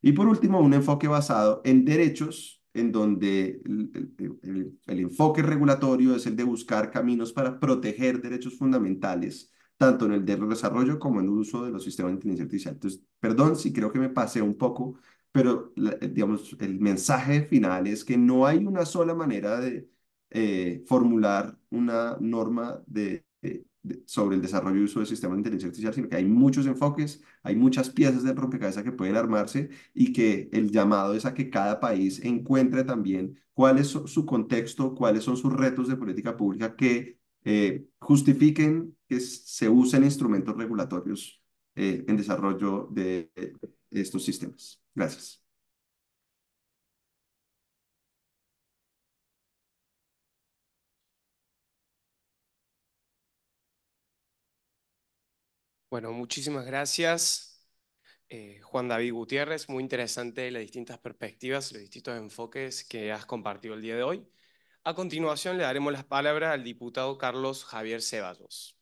Y por último, un enfoque basado en derechos, en donde el enfoque regulatorio es el de buscar caminos para proteger derechos fundamentales tanto en el desarrollo como en el uso de los sistemas de inteligencia artificial. Entonces, perdón si creo que me pasé un poco, pero eh, digamos, el mensaje final es que no hay una sola manera de eh, formular una norma de, sobre el desarrollo y uso de sistemas de inteligencia artificial, sino que hay muchos enfoques, hay muchas piezas de rompecabezas que pueden armarse y que el llamado es a que cada país encuentre también cuál es su contexto, cuáles son sus retos de política pública que eh, justifiquen que se usen instrumentos regulatorios eh, en desarrollo de, estos sistemas. Gracias. Bueno, muchísimas gracias, eh, Juan David Gutiérrez. Muy interesante las distintas perspectivas, los distintos enfoques que has compartido el día de hoy. A continuación le daremos las palabras al diputado Carlos Javier Ceballos.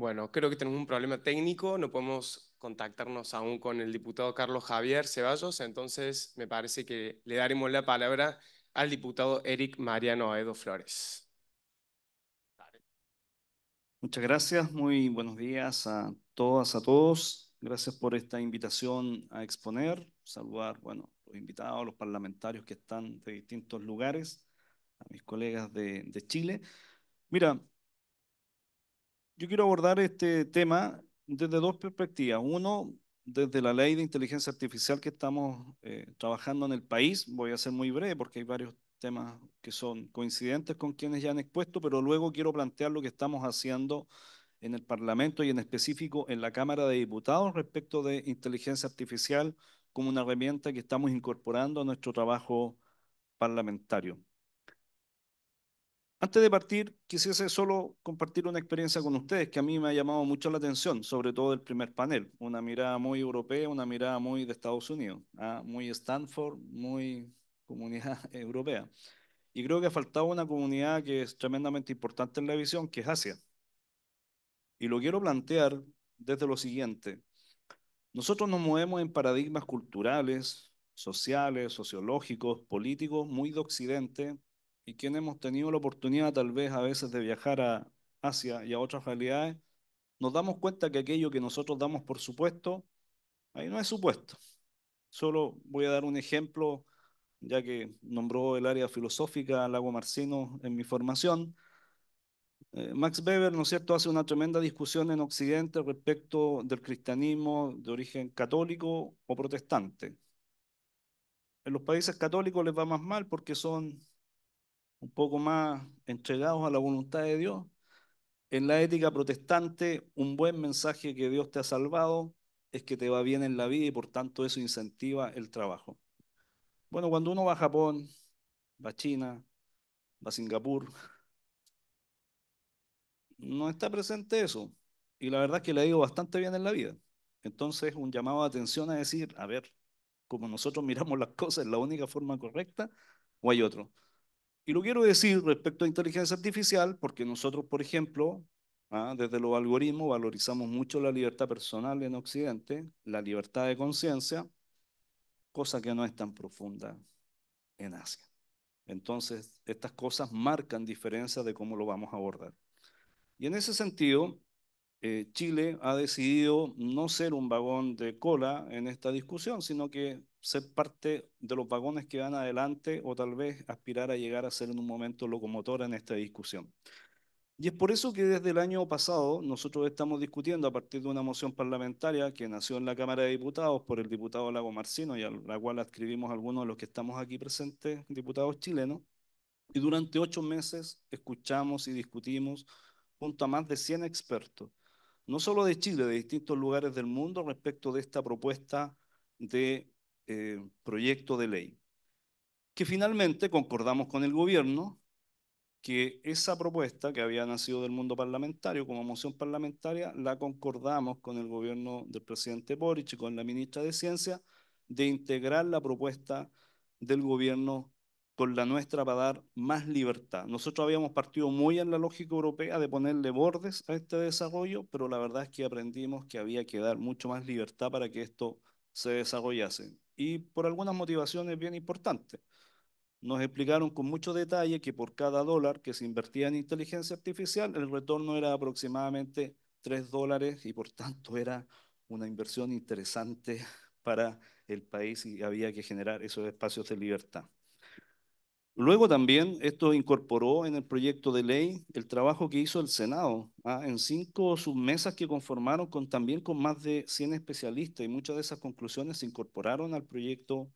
Bueno, creo que tenemos un problema técnico, no podemos contactarnos aún con el diputado Carlos Javier Ceballos, entonces me parece que le daremos la palabra al diputado Eric Mariano Aedo Flores. Muchas gracias, muy buenos días a todas, a todos. Gracias por esta invitación a exponer, saludar, bueno, los invitados, los parlamentarios que están de distintos lugares, a mis colegas de, de Chile. Mira, yo quiero abordar este tema desde dos perspectivas. Uno, desde la ley de inteligencia artificial que estamos eh, trabajando en el país. Voy a ser muy breve porque hay varios temas que son coincidentes con quienes ya han expuesto, pero luego quiero plantear lo que estamos haciendo en el Parlamento y en específico en la Cámara de Diputados respecto de inteligencia artificial como una herramienta que estamos incorporando a nuestro trabajo parlamentario. Antes de partir, quisiese solo compartir una experiencia con ustedes que a mí me ha llamado mucho la atención, sobre todo el primer panel. Una mirada muy europea, una mirada muy de Estados Unidos, ¿ah? muy Stanford, muy comunidad europea. Y creo que ha faltado una comunidad que es tremendamente importante en la visión, que es Asia. Y lo quiero plantear desde lo siguiente. Nosotros nos movemos en paradigmas culturales, sociales, sociológicos, políticos muy de Occidente, y quienes hemos tenido la oportunidad tal vez a veces de viajar a Asia y a otras realidades, nos damos cuenta que aquello que nosotros damos por supuesto, ahí no es supuesto. Solo voy a dar un ejemplo, ya que nombró el área filosófica Lago Marcino en mi formación. Eh, Max Weber, ¿no es cierto?, hace una tremenda discusión en Occidente respecto del cristianismo de origen católico o protestante. En los países católicos les va más mal porque son un poco más entregados a la voluntad de Dios. En la ética protestante, un buen mensaje que Dios te ha salvado es que te va bien en la vida y por tanto eso incentiva el trabajo. Bueno, cuando uno va a Japón, va a China, va a Singapur, no está presente eso. Y la verdad es que le ha ido bastante bien en la vida. Entonces, un llamado de atención a decir, a ver, como nosotros miramos las cosas, ¿es la única forma correcta o hay otro? Y lo quiero decir respecto a inteligencia artificial, porque nosotros, por ejemplo, ¿ah? desde los algoritmos valorizamos mucho la libertad personal en Occidente, la libertad de conciencia, cosa que no es tan profunda en Asia. Entonces, estas cosas marcan diferencias de cómo lo vamos a abordar. Y en ese sentido, eh, Chile ha decidido no ser un vagón de cola en esta discusión, sino que ser parte de los vagones que van adelante o tal vez aspirar a llegar a ser en un momento locomotora en esta discusión. Y es por eso que desde el año pasado nosotros estamos discutiendo a partir de una moción parlamentaria que nació en la Cámara de Diputados por el diputado Lago Marcino y a la cual adscribimos algunos de los que estamos aquí presentes, diputados chilenos. Y durante ocho meses escuchamos y discutimos junto a más de 100 expertos, no solo de Chile, de distintos lugares del mundo, respecto de esta propuesta de eh, proyecto de ley, que finalmente concordamos con el gobierno que esa propuesta que había nacido del mundo parlamentario como moción parlamentaria, la concordamos con el gobierno del presidente Boric y con la ministra de Ciencia, de integrar la propuesta del gobierno con la nuestra para dar más libertad. Nosotros habíamos partido muy en la lógica europea de ponerle bordes a este desarrollo, pero la verdad es que aprendimos que había que dar mucho más libertad para que esto se desarrollase y por algunas motivaciones bien importantes. Nos explicaron con mucho detalle que por cada dólar que se invertía en inteligencia artificial, el retorno era aproximadamente 3 dólares y por tanto era una inversión interesante para el país y había que generar esos espacios de libertad. Luego también esto incorporó en el proyecto de ley el trabajo que hizo el Senado ¿ah? en cinco submesas que conformaron con, también con más de 100 especialistas y muchas de esas conclusiones se incorporaron al proyecto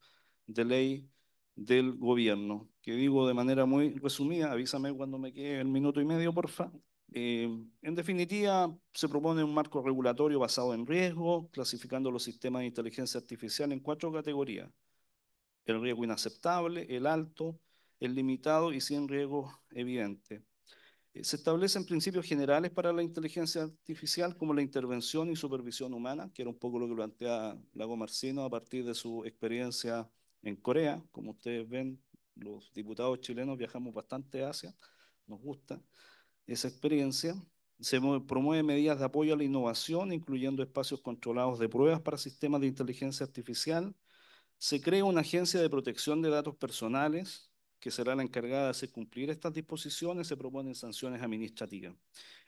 de ley del gobierno, que digo de manera muy resumida, avísame cuando me quede el minuto y medio, porfa. Eh, en definitiva, se propone un marco regulatorio basado en riesgo, clasificando los sistemas de inteligencia artificial en cuatro categorías. El riesgo inaceptable, el alto, es limitado y sin riesgo evidente. Eh, se establecen principios generales para la inteligencia artificial como la intervención y supervisión humana, que era un poco lo que plantea Lago Marcino a partir de su experiencia en Corea. Como ustedes ven, los diputados chilenos viajamos bastante a Asia, nos gusta esa experiencia. Se promueven medidas de apoyo a la innovación, incluyendo espacios controlados de pruebas para sistemas de inteligencia artificial. Se crea una agencia de protección de datos personales que será la encargada de hacer cumplir estas disposiciones, se proponen sanciones administrativas.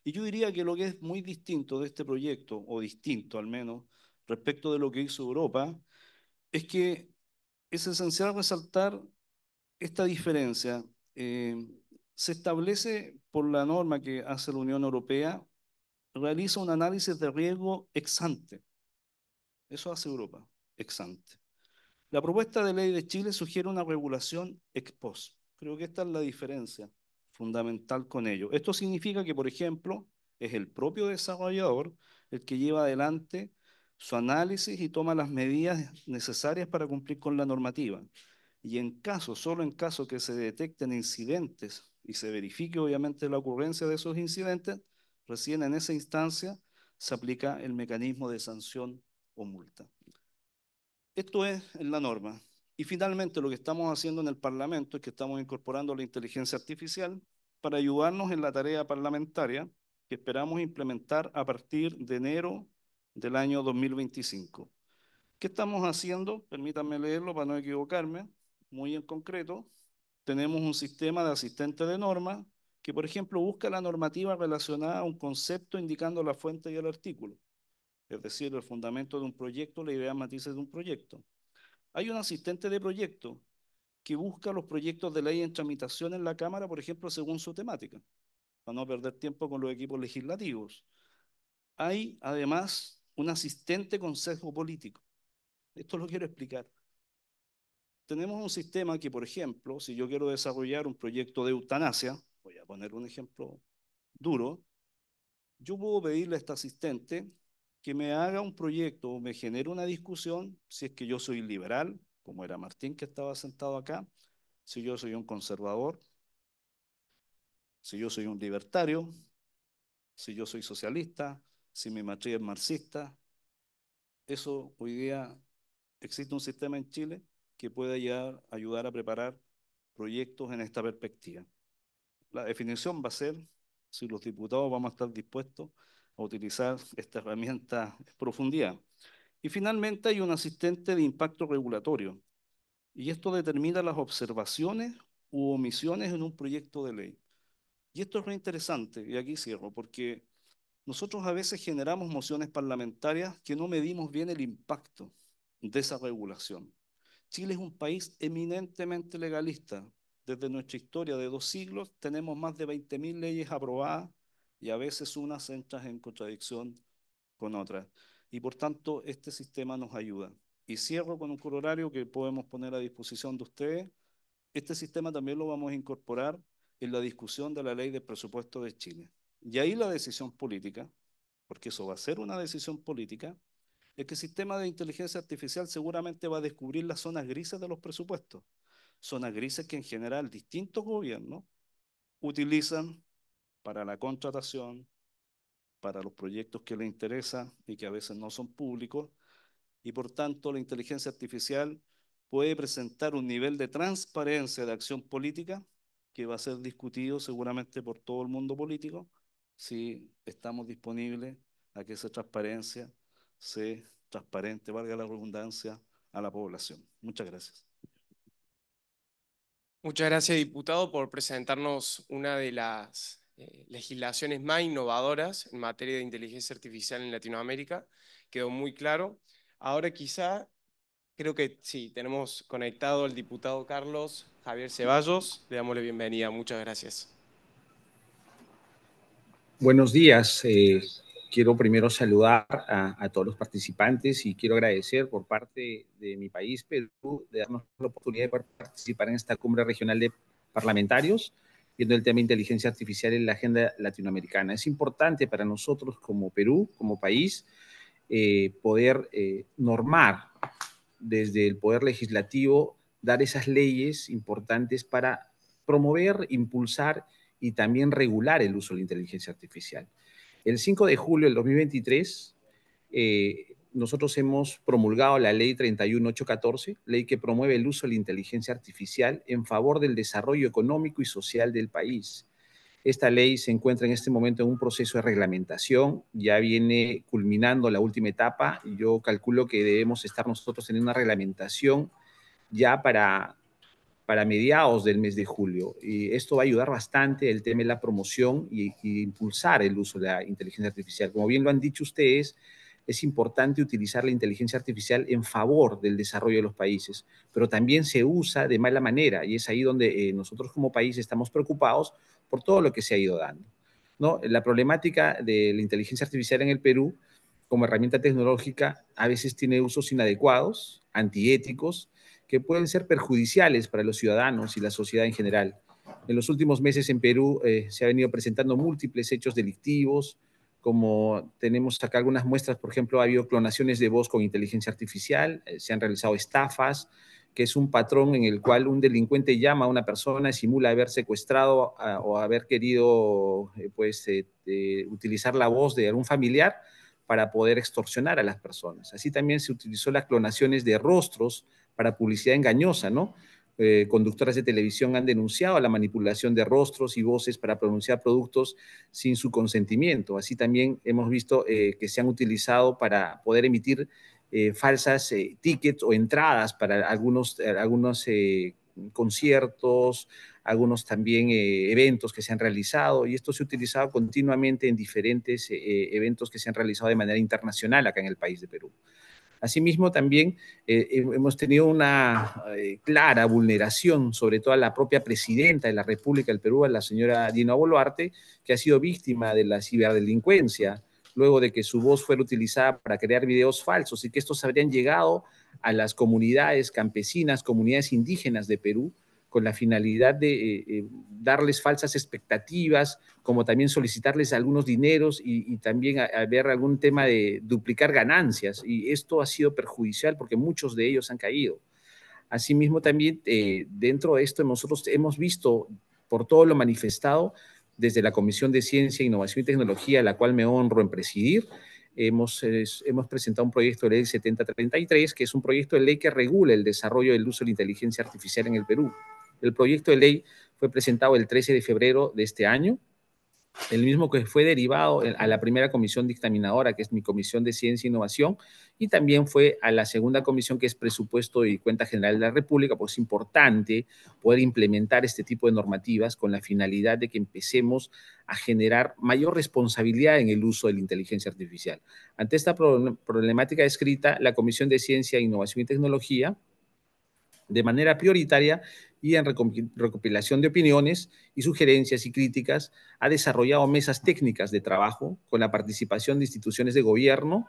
Y yo diría que lo que es muy distinto de este proyecto, o distinto al menos, respecto de lo que hizo Europa, es que es esencial resaltar esta diferencia. Eh, se establece por la norma que hace la Unión Europea, realiza un análisis de riesgo ex ante. Eso hace Europa, ex ante. La propuesta de ley de Chile sugiere una regulación ex post. Creo que esta es la diferencia fundamental con ello. Esto significa que, por ejemplo, es el propio desarrollador el que lleva adelante su análisis y toma las medidas necesarias para cumplir con la normativa. Y en caso, solo en caso que se detecten incidentes y se verifique obviamente la ocurrencia de esos incidentes, recién en esa instancia se aplica el mecanismo de sanción o multa. Esto es la norma. Y finalmente lo que estamos haciendo en el Parlamento es que estamos incorporando la inteligencia artificial para ayudarnos en la tarea parlamentaria que esperamos implementar a partir de enero del año 2025. ¿Qué estamos haciendo? Permítanme leerlo para no equivocarme. Muy en concreto, tenemos un sistema de asistente de norma que, por ejemplo, busca la normativa relacionada a un concepto indicando la fuente y el artículo es decir, el fundamento de un proyecto, la idea matices de un proyecto. Hay un asistente de proyecto que busca los proyectos de ley en tramitación en la Cámara, por ejemplo, según su temática, para no perder tiempo con los equipos legislativos. Hay además un asistente consejo político. Esto lo quiero explicar. Tenemos un sistema que, por ejemplo, si yo quiero desarrollar un proyecto de eutanasia, voy a poner un ejemplo duro, yo puedo pedirle a este asistente que me haga un proyecto o me genere una discusión si es que yo soy liberal, como era Martín que estaba sentado acá, si yo soy un conservador, si yo soy un libertario, si yo soy socialista, si mi matriz es marxista. Eso hoy día existe un sistema en Chile que puede ayudar, ayudar a preparar proyectos en esta perspectiva. La definición va a ser si los diputados vamos a estar dispuestos a utilizar esta herramienta en profundidad. Y finalmente hay un asistente de impacto regulatorio, y esto determina las observaciones u omisiones en un proyecto de ley. Y esto es muy interesante, y aquí cierro, porque nosotros a veces generamos mociones parlamentarias que no medimos bien el impacto de esa regulación. Chile es un país eminentemente legalista. Desde nuestra historia de dos siglos tenemos más de 20.000 leyes aprobadas y a veces unas entran en contradicción con otras. Y por tanto, este sistema nos ayuda. Y cierro con un corolario que podemos poner a disposición de ustedes. Este sistema también lo vamos a incorporar en la discusión de la ley de presupuesto de Chile. Y ahí la decisión política, porque eso va a ser una decisión política, es que el sistema de inteligencia artificial seguramente va a descubrir las zonas grises de los presupuestos. Zonas grises que en general distintos gobiernos utilizan para la contratación, para los proyectos que le interesan y que a veces no son públicos. Y por tanto, la inteligencia artificial puede presentar un nivel de transparencia de acción política que va a ser discutido seguramente por todo el mundo político si estamos disponibles a que esa transparencia sea transparente, valga la redundancia, a la población. Muchas gracias. Muchas gracias, diputado, por presentarnos una de las eh, legislaciones más innovadoras en materia de inteligencia artificial en Latinoamérica, quedó muy claro. Ahora quizá, creo que sí, tenemos conectado al diputado Carlos Javier Ceballos, le damos la bienvenida, muchas gracias. Buenos días, eh, quiero primero saludar a, a, todos los participantes y quiero agradecer por parte de mi país, Perú, de darnos la oportunidad de participar en esta cumbre regional de parlamentarios viendo el tema de inteligencia artificial en la agenda latinoamericana. Es importante para nosotros como Perú, como país, eh, poder eh, normar desde el poder legislativo, dar esas leyes importantes para promover, impulsar y también regular el uso de la inteligencia artificial. El 5 de julio del 2023, nosotros hemos promulgado la ley 31814, ley que promueve el uso de la inteligencia artificial en favor del desarrollo económico y social del país. Esta ley se encuentra en este momento en un proceso de reglamentación, ya viene culminando la última etapa. Yo calculo que debemos estar nosotros en una reglamentación ya para, para mediados del mes de julio. Y esto va a ayudar bastante el tema de la promoción e y impulsar el uso de la inteligencia artificial. Como bien lo han dicho ustedes, es importante utilizar la inteligencia artificial en favor del desarrollo de los países, pero también se usa de mala manera y es ahí donde eh, nosotros como país estamos preocupados por todo lo que se ha ido dando. ¿no? La problemática de la inteligencia artificial en el Perú como herramienta tecnológica a veces tiene usos inadecuados, antiéticos, que pueden ser perjudiciales para los ciudadanos y la sociedad en general. En los últimos meses en Perú eh, se han venido presentando múltiples hechos delictivos, como tenemos acá algunas muestras, por ejemplo, ha habido clonaciones de voz con inteligencia artificial, eh, se han realizado estafas, que es un patrón en el cual un delincuente llama a una persona, y simula haber secuestrado o haber querido eh, pues, eh, utilizar la voz de algún familiar para poder extorsionar a las personas. Así también se utilizó las clonaciones de rostros para publicidad engañosa, ¿no? Eh, conductoras de televisión han denunciado la manipulación de rostros y voces para pronunciar productos sin su consentimiento. Así también hemos visto eh, que se han utilizado para poder emitir eh, falsas tickets o entradas para algunos, algunos conciertos, algunos también eventos que se han realizado y esto se ha utilizado continuamente en diferentes eventos que se han realizado de manera internacional acá en el país de Perú. Asimismo, también eh, eh, hemos tenido una eh, clara vulneración, sobre todo a la propia presidenta de la República del Perú, a la señora Dina Boluarte, que ha sido víctima de la ciberdelincuencia, luego de que su voz fuera utilizada para crear videos falsos y que estos habrían llegado a las comunidades campesinas, comunidades indígenas de Perú, con la finalidad de eh, eh, darles falsas expectativas, como también solicitarles algunos dineros y, también haber algún tema de duplicar ganancias. Y esto ha sido perjudicial porque muchos de ellos han caído. Asimismo, también eh, dentro de esto nosotros hemos visto por todo lo manifestado desde la Comisión de Ciencia, Innovación y Tecnología, la cual me honro en presidir, hemos, hemos presentado un proyecto de ley 7033, que es un proyecto de ley que regula el desarrollo del uso de la inteligencia artificial en el Perú. El proyecto de ley fue presentado el 13 de febrero de este año el mismo que fue derivado a la primera comisión dictaminadora, que es mi comisión de ciencia e innovación, y también fue a la segunda comisión, que es presupuesto y cuenta general de la República, pues es importante poder implementar este tipo de normativas con la finalidad de que empecemos a generar mayor responsabilidad en el uso de la inteligencia artificial. Ante esta problemática escrita, la Comisión de Ciencia, Innovación y Tecnología de manera prioritaria y en recopilación de opiniones y sugerencias y críticas, ha desarrollado mesas técnicas de trabajo con la participación de instituciones de gobierno,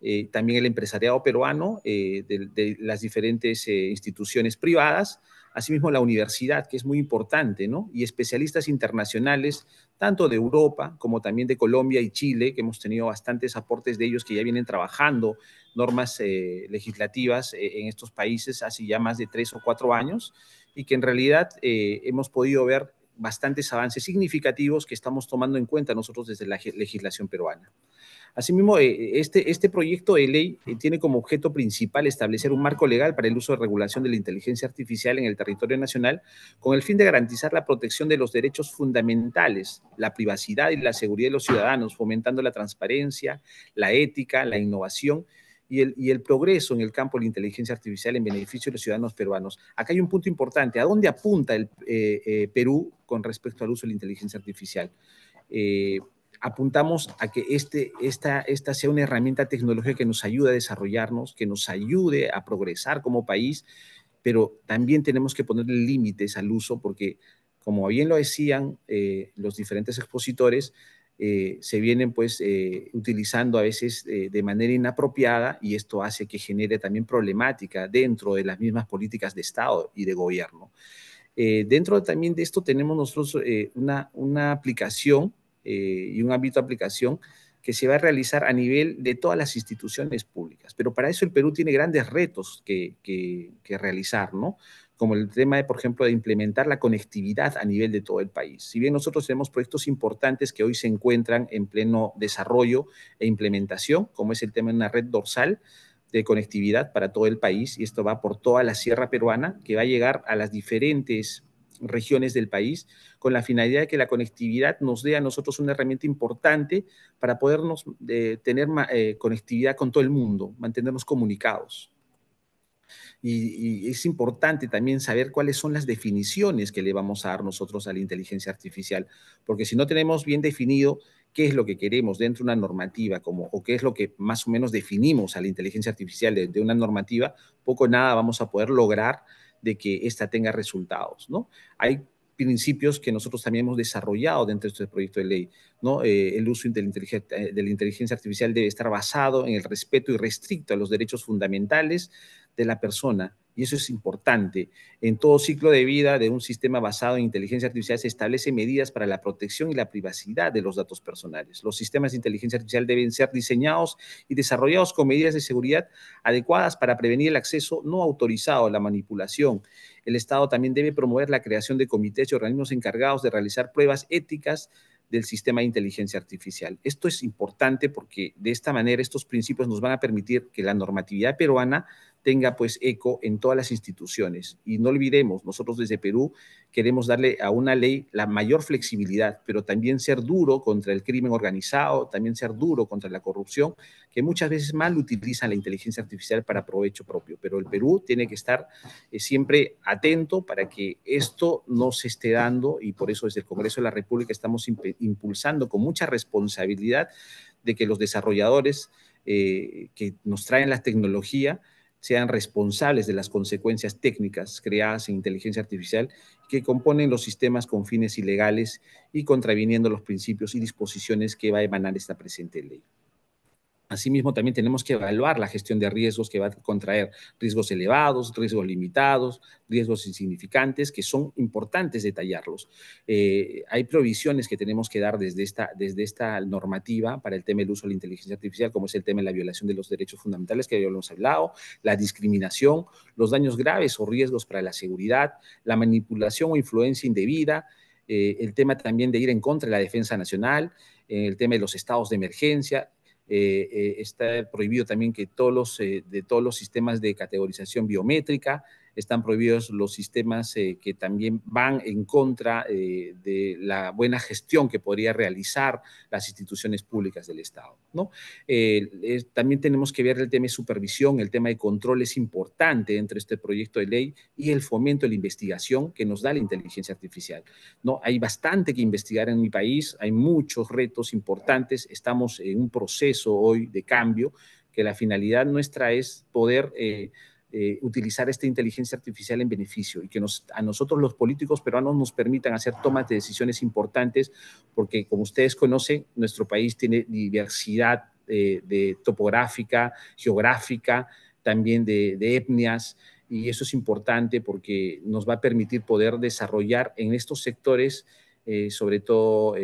eh, también el empresariado peruano, eh, de, las diferentes eh, instituciones privadas, asimismo la universidad, que es muy importante, Y especialistas internacionales, tanto de Europa como también de Colombia y Chile, que hemos tenido bastantes aportes de ellos que ya vienen trabajando normas eh, legislativas eh, en estos países hace ya más de tres o cuatro años y que en realidad eh, hemos podido ver bastantes avances significativos que estamos tomando en cuenta nosotros desde la legislación peruana. Asimismo, eh, este, este proyecto de ley eh, tiene como objeto principal establecer un marco legal para el uso de regulación de la inteligencia artificial en el territorio nacional con el fin de garantizar la protección de los derechos fundamentales, la privacidad y la seguridad de los ciudadanos, fomentando la transparencia, la ética, la innovación y el, el, progreso en el campo de la inteligencia artificial en beneficio de los ciudadanos peruanos. Acá hay un punto importante. ¿A dónde apunta el eh, Perú con respecto al uso de la inteligencia artificial? apuntamos a que este, esta, sea una herramienta tecnológica que nos ayude a desarrollarnos, que nos ayude a progresar como país, pero también tenemos que ponerle límites al uso porque, como bien lo decían eh, los diferentes expositores, eh, se vienen pues eh, utilizando a veces de manera inapropiada y esto hace que genere también problemática dentro de las mismas políticas de Estado y de gobierno. dentro también de esto tenemos nosotros una, una aplicación eh, y un ámbito de aplicación que se va a realizar a nivel de todas las instituciones públicas. Pero para eso el Perú tiene grandes retos que, que realizar, ¿no? como el tema, de, por ejemplo, de implementar la conectividad a nivel de todo el país. Si bien nosotros tenemos proyectos importantes que hoy se encuentran en pleno desarrollo e implementación, como es el tema de una red dorsal de conectividad para todo el país, y esto va por toda la sierra peruana, que va a llegar a las diferentes regiones del país, con la finalidad de que la conectividad nos dé a nosotros una herramienta importante para podernos eh, tener eh, conectividad con todo el mundo, mantenernos comunicados. Y, es importante también saber cuáles son las definiciones que le vamos a dar nosotros a la inteligencia artificial, porque si no tenemos bien definido qué es lo que queremos dentro de una normativa como, o qué es lo que más o menos definimos a la inteligencia artificial de, de una normativa, poco o nada vamos a poder lograr de que ésta tenga resultados, ¿no? Hay principios que nosotros también hemos desarrollado dentro de este proyecto de ley, ¿no? Eh, el uso de la, inteligencia, eh, de la inteligencia artificial debe estar basado en el respeto y restricto a los derechos fundamentales de la persona, y eso es importante. En todo ciclo de vida de un sistema basado en inteligencia artificial se establecen medidas para la protección y la privacidad de los datos personales. Los sistemas de inteligencia artificial deben ser diseñados y desarrollados con medidas de seguridad adecuadas para prevenir el acceso no autorizado a la manipulación. El Estado también debe promover la creación de comités y organismos encargados de realizar pruebas éticas del sistema de inteligencia artificial. Esto es importante porque de esta manera estos principios nos van a permitir que la normatividad peruana tenga pues eco en todas las instituciones. Y no olvidemos, nosotros desde Perú queremos darle a una ley la mayor flexibilidad, pero también ser duro contra el crimen organizado, también ser duro contra la corrupción, que muchas veces mal utilizan la inteligencia artificial para provecho propio. Pero el Perú tiene que estar eh, siempre atento para que esto no se esté dando y por eso desde el Congreso de la República estamos impulsando con mucha responsabilidad de que los desarrolladores eh, que nos traen la tecnología, sean responsables de las consecuencias técnicas creadas en inteligencia artificial que componen los sistemas con fines ilegales y contraviniendo los principios y disposiciones que va a emanar esta presente ley. Asimismo, también tenemos que evaluar la gestión de riesgos que va a contraer riesgos elevados, riesgos limitados, riesgos insignificantes, que son importantes detallarlos. Eh, hay provisiones que tenemos que dar desde esta, desde esta normativa para el tema del uso de la inteligencia artificial, como es el tema de la violación de los derechos fundamentales, que ya hemos hablado, la discriminación, los daños graves o riesgos para la seguridad, la manipulación o influencia indebida, eh, el tema también de ir en contra de la defensa nacional, el tema de los estados de emergencia, eh, eh, está prohibido también que todos eh, de todos los sistemas de categorización biométrica, están prohibidos los sistemas eh, que también van en contra eh, de la buena gestión que podría realizar las instituciones públicas del Estado. ¿no? Eh, también tenemos que ver el tema de supervisión, el tema de control es importante entre este proyecto de ley y el fomento de la investigación que nos da la inteligencia artificial. ¿no? Hay bastante que investigar en mi país, hay muchos retos importantes, estamos en un proceso hoy de cambio que la finalidad nuestra es poder... Eh, utilizar esta inteligencia artificial en beneficio y que a nosotros los políticos peruanos nos permitan hacer tomas de decisiones importantes, porque como ustedes conocen, nuestro país tiene diversidad eh, de topográfica, geográfica, también de, etnias, y eso es importante porque nos va a permitir poder desarrollar en estos sectores eh, sobre todo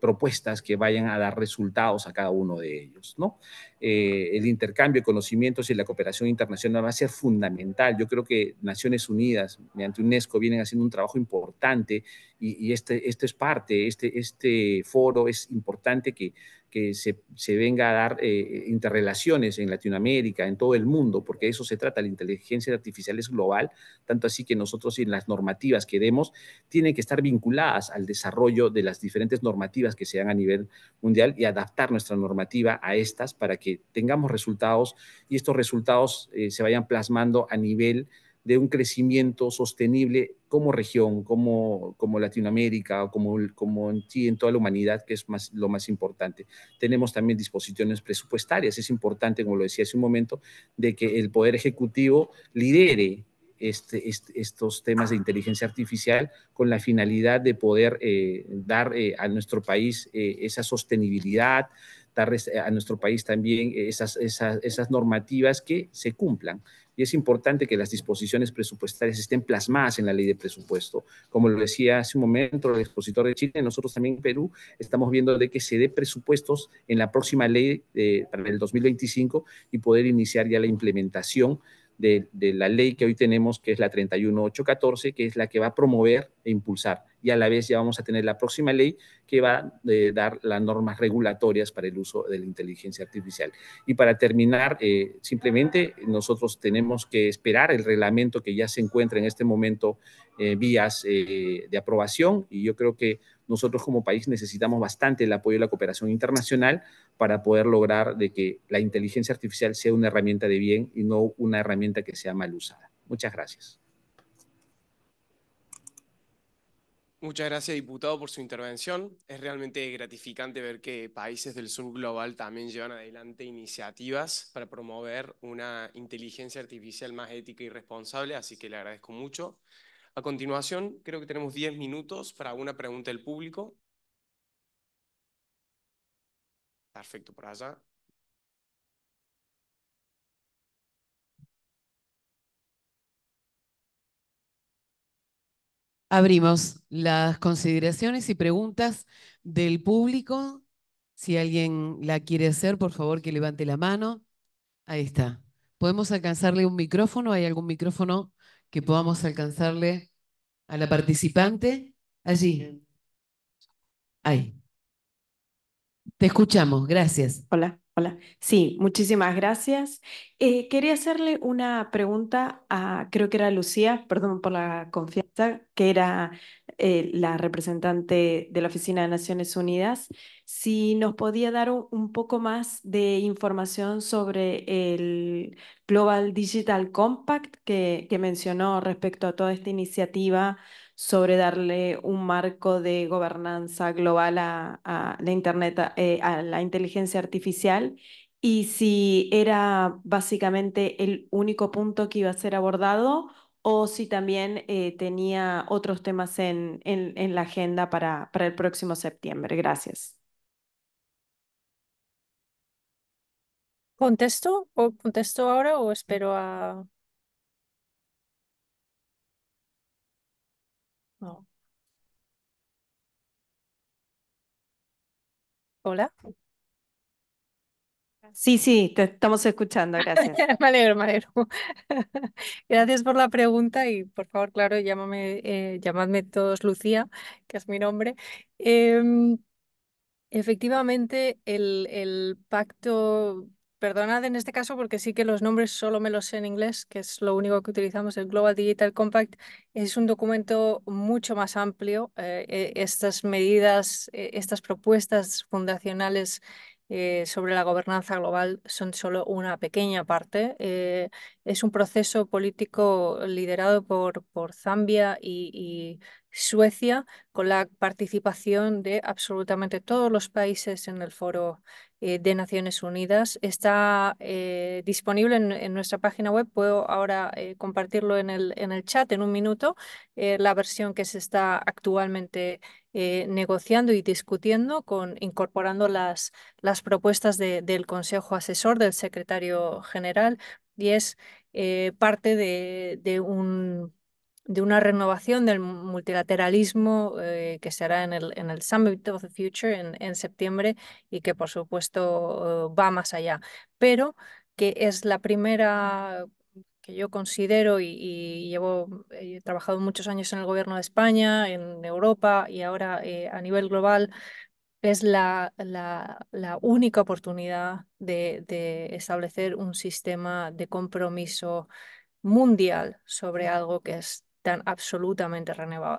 propuestas que vayan a dar resultados a cada uno de ellos. ¿no? Eh, el intercambio de conocimientos y la cooperación internacional va a ser fundamental. Yo creo que Naciones Unidas, mediante UNESCO, vienen haciendo un trabajo importante y, esto este, es parte, este, este foro es importante que que se, venga a dar eh, interrelaciones en Latinoamérica, en todo el mundo, porque eso se trata, la inteligencia artificial es global, tanto así que nosotros en las normativas que demos tienen que estar vinculadas al desarrollo de las diferentes normativas que se dan a nivel mundial y adaptar nuestra normativa a estas para que tengamos resultados y estos resultados eh, se vayan plasmando a nivel de un crecimiento sostenible como región, como, como Latinoamérica, como, como en, en toda la humanidad, que es lo más importante. Tenemos también disposiciones presupuestarias. Es importante, como lo decía hace un momento, de que el Poder Ejecutivo lidere este, este, estos temas de inteligencia artificial con la finalidad de poder eh, dar eh, a nuestro país eh, esa sostenibilidad, dar este, a nuestro país también esas normativas que se cumplan y es importante que las disposiciones presupuestarias estén plasmadas en la ley de presupuesto. Como lo decía hace un momento el expositor de Chile, nosotros también en Perú estamos viendo de que se dé presupuestos en la próxima ley de para el 2025 y poder iniciar ya la implementación de, la ley que hoy tenemos, que es la 31814, que es la que va a promover e impulsar. Y a la vez ya vamos a tener la próxima ley que va a eh, dar las normas regulatorias para el uso de la inteligencia artificial. Y para terminar, eh, simplemente nosotros tenemos que esperar el reglamento que ya se encuentra en este momento eh, vías eh, de aprobación. Y yo creo que nosotros como país necesitamos bastante el apoyo de la cooperación internacional para poder lograr de que la inteligencia artificial sea una herramienta de bien y no una herramienta que sea mal usada. Muchas gracias. Muchas gracias, diputado, por su intervención. Es realmente gratificante ver que países del sur global también llevan adelante iniciativas para promover una inteligencia artificial más ética y responsable, así que le agradezco mucho. A continuación, creo que tenemos 10 minutos para una pregunta del público. Perfecto, por allá. Abrimos las consideraciones y preguntas del público. Si alguien la quiere hacer, por favor que levante la mano. Ahí está. ¿Podemos alcanzarle un micrófono? ¿Hay algún micrófono que podamos alcanzarle a la participante? Allí. Ahí. Te escuchamos, gracias. Hola, hola. Sí, muchísimas gracias. Eh, quería hacerle una pregunta a, creo que era Lucía, perdón por la confianza, que era eh, la representante de la Oficina de Naciones Unidas, si nos podía dar un, poco más de información sobre el Global Digital Compact que mencionó respecto a toda esta iniciativa sobre darle un marco de gobernanza global a, la Internet, eh, a, la inteligencia artificial y si era básicamente el único punto que iba a ser abordado o si también eh, tenía otros temas en, en la agenda para, para, el próximo septiembre. Gracias. ¿Contesto? ¿O contesto ahora o espero a, Hola. Sí, sí, te estamos escuchando, gracias. Me alegro, Gracias por la pregunta y por favor, claro, llámame, eh, llamadme todos Lucía, que es mi nombre. Em, efectivamente, el, el pacto perdonad en este caso porque sí que los nombres solo me los sé en inglés, que es lo único que utilizamos. El Global Digital Compact es un documento mucho más amplio. Eh, eh, estas medidas, eh, estas propuestas fundacionales sobre la gobernanza global son solo una pequeña parte. es un proceso político liderado por, Zambia y, Suecia, con la participación de absolutamente todos los países en el foro eh, de Naciones Unidas. Está eh, disponible en, nuestra página web. Puedo ahora eh, compartirlo en el, en el chat en un minuto, la versión que se está actualmente negociando y discutiendo, con, incorporando las, las propuestas del Consejo Asesor, del Secretario General, y es parte de un de una renovación del multilateralismo eh, que será en el, en el Summit of the Future en, septiembre y que por supuesto va más allá, pero que es la primera que yo considero y, llevo he trabajado muchos años en el gobierno de España, en Europa y ahora eh, a nivel global es la, la, única oportunidad de, establecer un sistema de compromiso mundial sobre algo que es tan absolutamente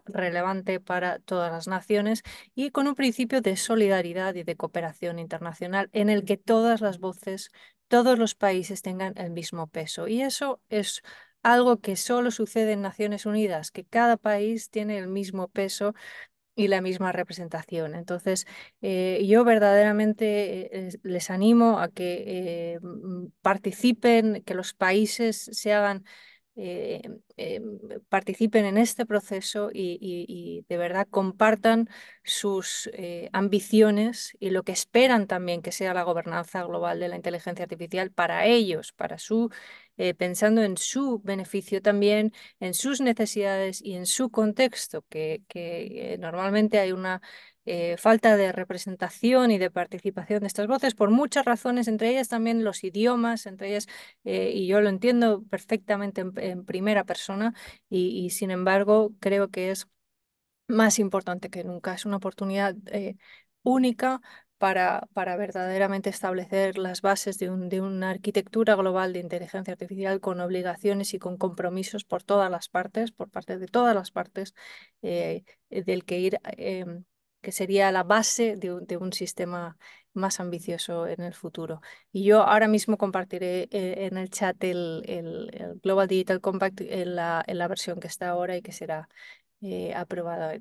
relevante para todas las naciones y con un principio de solidaridad y de cooperación internacional en el que todas las voces, todos los países tengan el mismo peso. Y eso es algo que solo sucede en Naciones Unidas, que cada país tiene el mismo peso y la misma representación. Entonces, eh, yo verdaderamente eh, les animo a que eh, participen, que los países se hagan eh, em, em, participen en este proceso y, de verdad compartan sus eh, ambiciones y lo que esperan también que sea la gobernanza global de la inteligencia artificial para ellos, para su eh, pensando en su beneficio también, en sus necesidades y en su contexto, que normalmente hay una eh, falta de representación y de participación de estas voces por muchas razones, entre ellas también los idiomas, entre ellas, eh, y yo lo entiendo perfectamente en, primera persona, y, sin embargo creo que es más importante que nunca. Es una oportunidad eh, única para, para, verdaderamente establecer las bases de, una arquitectura global de inteligencia artificial con obligaciones y con compromisos por todas las partes, por parte de todas las partes, del que ir que sería la base de un, sistema más ambicioso en el futuro. Y yo ahora mismo compartiré eh, en el chat el, Global Digital Compact en eh, la, en la, versión que está ahora y que será eh, aprobado,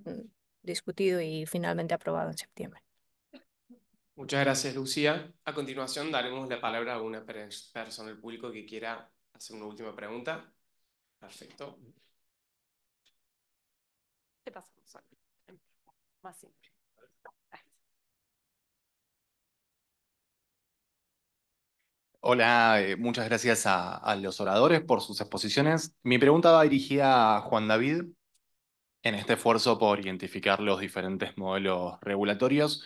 discutido y finalmente aprobado en septiembre. Muchas gracias, Lucía. A continuación daremos la palabra a una persona del público que quiera hacer una última pregunta. Perfecto. Hola, eh, muchas gracias a, los oradores por sus exposiciones. Mi pregunta va dirigida a Juan David en este esfuerzo por identificar los diferentes modelos regulatorios.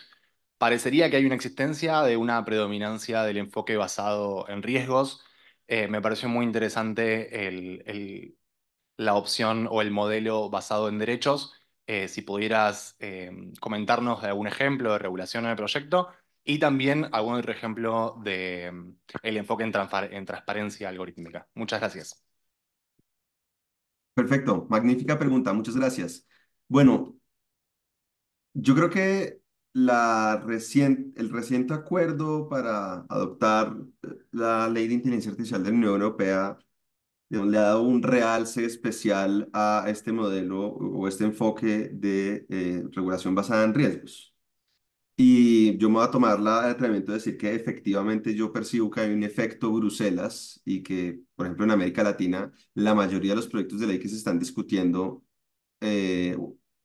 Parecería que hay una existencia de una predominancia del enfoque basado en riesgos. Eh, me pareció muy interesante la opción o el modelo basado en derechos eh, si pudieras em, comentarnos de algún ejemplo de regulación en el proyecto y también algún otro ejemplo del em, el enfoque en, transparencia algorítmica. Muchas gracias. Perfecto, magnífica pregunta, muchas gracias. Bueno, yo creo que el reciente acuerdo para adoptar la ley de inteligencia artificial de la Unión Europea le ha dado un realce especial a este modelo o este enfoque de eh, regulación basada en riesgos. Y yo me voy a tomar la, atrevimiento de decir que efectivamente yo percibo que hay un efecto Bruselas y que, por ejemplo, en América Latina, la mayoría de los proyectos de ley que se están discutiendo eh,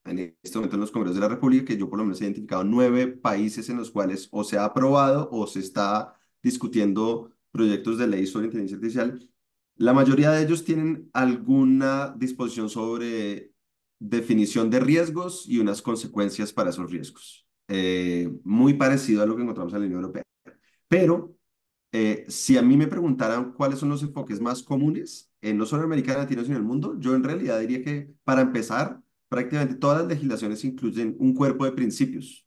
en este momento en los congresos de la República, que yo por lo menos he identificado nueve países en los cuales o se ha aprobado o se está discutiendo proyectos de ley sobre inteligencia artificial, la mayoría de ellos tienen alguna disposición sobre definición de riesgos y unas consecuencias para esos riesgos. Eh, muy parecido a lo que encontramos en la Unión Europea. Pero eh, si a mí me preguntaran cuáles son los enfoques más comunes, eh, no solo en América Latina, sino en el mundo, yo en realidad diría que para empezar, prácticamente todas las legislaciones incluyen un cuerpo de principios.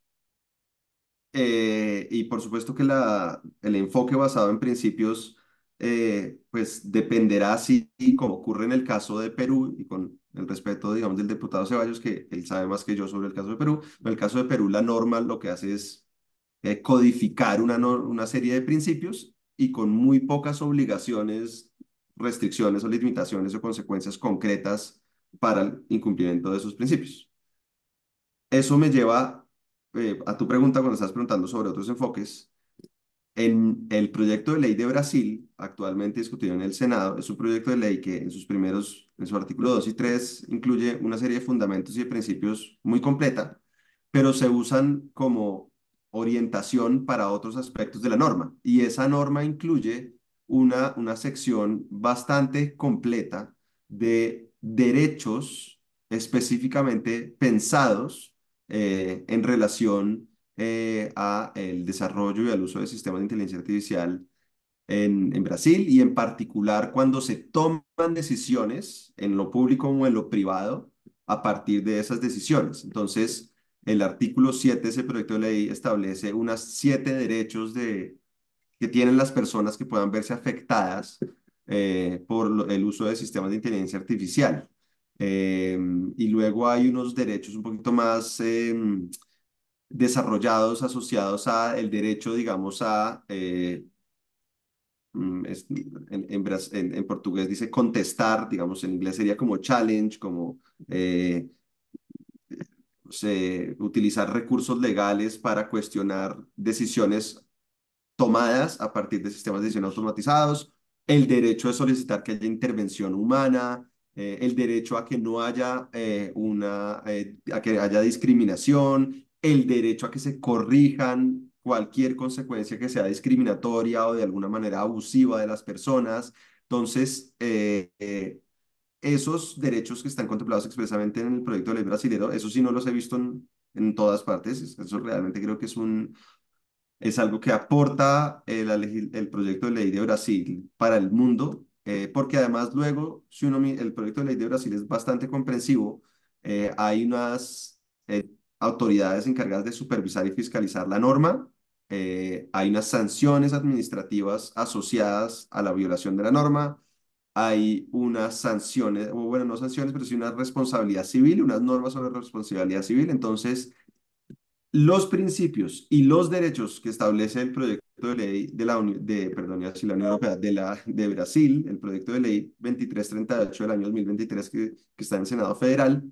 y por supuesto que la, el enfoque basado en principios eh, pues dependerá si, como ocurre en el caso de Perú, y con el respeto, digamos, del diputado Ceballos, que él sabe más que yo sobre el caso de Perú, en el caso de Perú la norma lo que hace es eh, codificar una, una serie de principios y con muy pocas obligaciones, restricciones o limitaciones o consecuencias concretas para el incumplimiento de esos principios. Eso me lleva eh, a tu pregunta cuando estás preguntando sobre otros enfoques, el, el proyecto de ley de Brasil, actualmente discutido en el Senado, es un proyecto de ley que en sus primeros, en su artículo 2 y 3, incluye una serie de fundamentos y de principios muy completa, pero se usan como orientación para otros aspectos de la norma. Y esa norma incluye una, una sección bastante completa de derechos específicamente pensados eh, en relación eh, a el desarrollo y al uso de sistemas de inteligencia artificial en, Brasil y en particular cuando se toman decisiones en lo público o en lo privado a partir de esas decisiones. Entonces, el artículo 7 de ese proyecto de ley establece unas siete derechos de, que tienen las personas que puedan verse afectadas eh, por el uso de sistemas de inteligencia artificial. Eh, y luego hay unos derechos un poquito más... Em, desarrollados asociados a el derecho, digamos, a, eh, mm, es, en, en, portugués dice contestar, digamos, en inglés sería como challenge, como eh, se, utilizar recursos legales para cuestionar decisiones tomadas a partir de sistemas de decisión automatizados, el derecho de solicitar que haya intervención humana, eh, el derecho a que no haya una, a que haya discriminación, el derecho a que se corrijan cualquier consecuencia que sea discriminatoria o de alguna manera abusiva de las personas. Entonces, eh, esos derechos que están contemplados expresamente en el proyecto de ley brasileño, eso sí no los he visto en, todas partes, eso realmente creo que es un, es algo que aporta eh, el, proyecto de ley de Brasil para el mundo, eh, porque además luego, si uno, el proyecto de ley de Brasil es bastante comprensivo, hay unas autoridades encargadas de supervisar y fiscalizar la norma. Eh, hay unas sanciones administrativas asociadas a la violación de la norma. Hay unas sanciones, bueno, no sanciones, pero sí una responsabilidad civil, unas normas sobre responsabilidad civil. Entonces, los principios y los derechos que establece el proyecto de ley de la, Unión, de, perdón, la Unión Europea de, la, de Brasil, el proyecto de ley 2338 del año 2023 que, que está en el Senado Federal,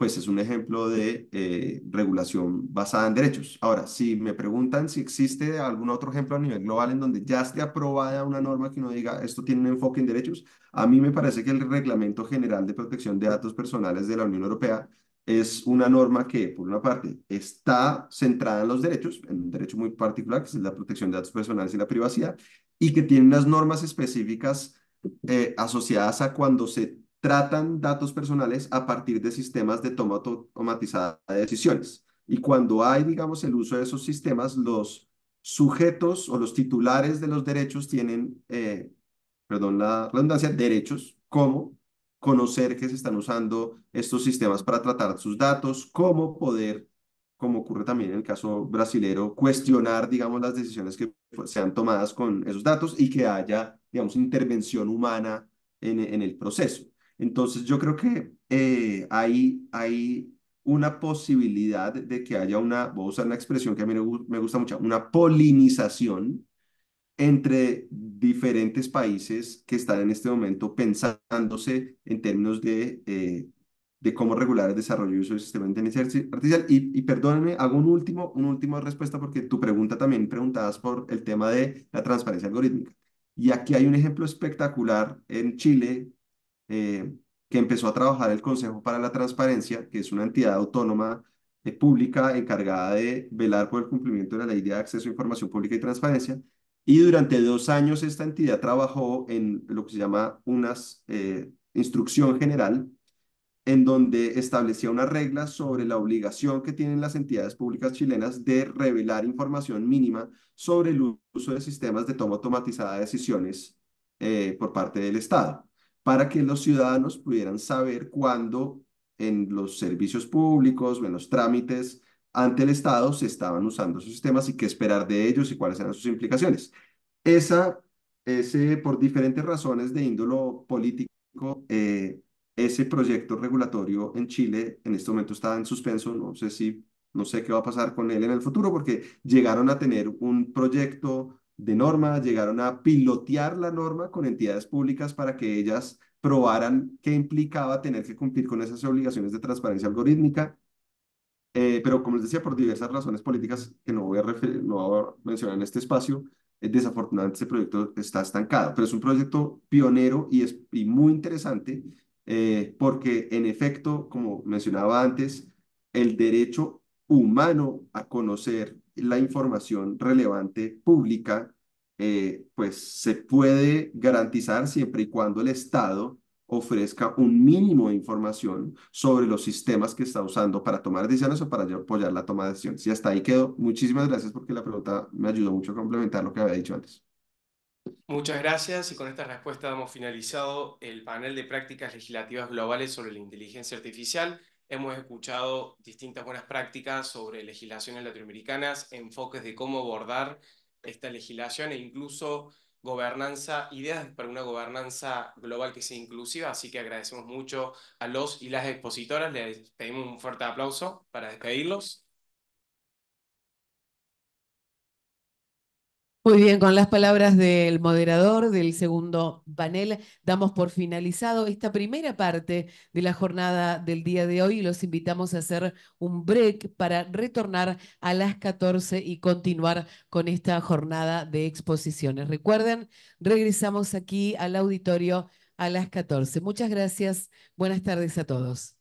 pues es un ejemplo de eh, regulación basada en derechos. Ahora, si me preguntan si existe algún otro ejemplo a nivel global en donde ya esté aprobada una norma que no diga esto tiene un enfoque en derechos, a mí me parece que el Reglamento General de Protección de Datos Personales de la Unión Europea es una norma que, por una parte, está centrada en los derechos, en un derecho muy particular, que es la protección de datos personales y la privacidad, y que tiene unas normas específicas eh, asociadas a cuando se tratan datos personales a partir de sistemas de toma automatizada de decisiones. Y cuando hay, digamos, el uso de esos sistemas, los sujetos o los titulares de los derechos tienen, eh, perdón la redundancia, derechos como conocer que se están usando estos sistemas para tratar sus datos, cómo poder, como ocurre también en el caso brasilero, cuestionar, digamos, las decisiones que pues, sean tomadas con esos datos y que haya, digamos, intervención humana en, en el proceso. Entonces yo creo que eh, hay, una posibilidad de que haya una, voy a usar una expresión que a mí me gusta mucho, una polinización entre diferentes países que están en este momento pensándose en términos de, eh, de cómo regular el desarrollo y uso del sistema de inteligencia artificial. Y, y perdónenme, hago un último, una última respuesta porque tu pregunta también preguntabas por el tema de la transparencia algorítmica. Y aquí hay un ejemplo espectacular en Chile eh, que empezó a trabajar el Consejo para la Transparencia, que es una entidad autónoma eh, pública encargada de velar por el cumplimiento de la Ley de Acceso a Información Pública y Transparencia. Y durante dos años esta entidad trabajó en lo que se llama una eh, instrucción general, en donde establecía una regla sobre la obligación que tienen las entidades públicas chilenas de revelar información mínima sobre el uso de sistemas de toma automatizada de decisiones por parte del Estado para que los ciudadanos pudieran saber cuándo en los servicios públicos o en los trámites ante el Estado se estaban usando esos sistemas y qué esperar de ellos y cuáles eran sus implicaciones. Esa, ese, por diferentes razones de índolo político, eh, ese proyecto regulatorio en Chile en este momento está en suspenso, no sé si, no sé qué va a pasar con él en el futuro, porque llegaron a tener un proyecto de norma, llegaron a pilotear la norma con entidades públicas para que ellas probaran qué implicaba tener que cumplir con esas obligaciones de transparencia algorítmica, eh, pero como les decía, por diversas razones políticas que no voy a, mencionar en este espacio, eh, desafortunadamente este proyecto está estancado, pero es un proyecto pionero y, muy interesante eh, porque en efecto, como mencionaba antes, el derecho humano a conocer la información relevante pública, eh, pues se puede garantizar siempre y cuando el Estado ofrezca un mínimo de información sobre los sistemas que está usando para tomar decisiones o para apoyar la toma de decisiones. Y hasta ahí quedó. Muchísimas gracias porque la pregunta me ayudó mucho a complementar lo que había dicho antes. Muchas gracias y con esta respuesta hemos finalizado el panel de prácticas legislativas globales sobre la inteligencia artificial. Hemos escuchado distintas buenas prácticas sobre legislaciones latinoamericanas, enfoques de cómo abordar esta legislación e incluso gobernanza, ideas para una gobernanza global que sea inclusiva, así que agradecemos mucho a los y las expositoras, les pedimos un fuerte aplauso para despedirlos. Muy bien, con las palabras del moderador del segundo panel, damos por finalizado esta primera parte de la jornada del día de hoy y los invitamos a hacer un break para retornar a las 14 y continuar con esta jornada de exposiciones. Recuerden, regresamos aquí al auditorio a las 14. Muchas gracias, buenas tardes a todos.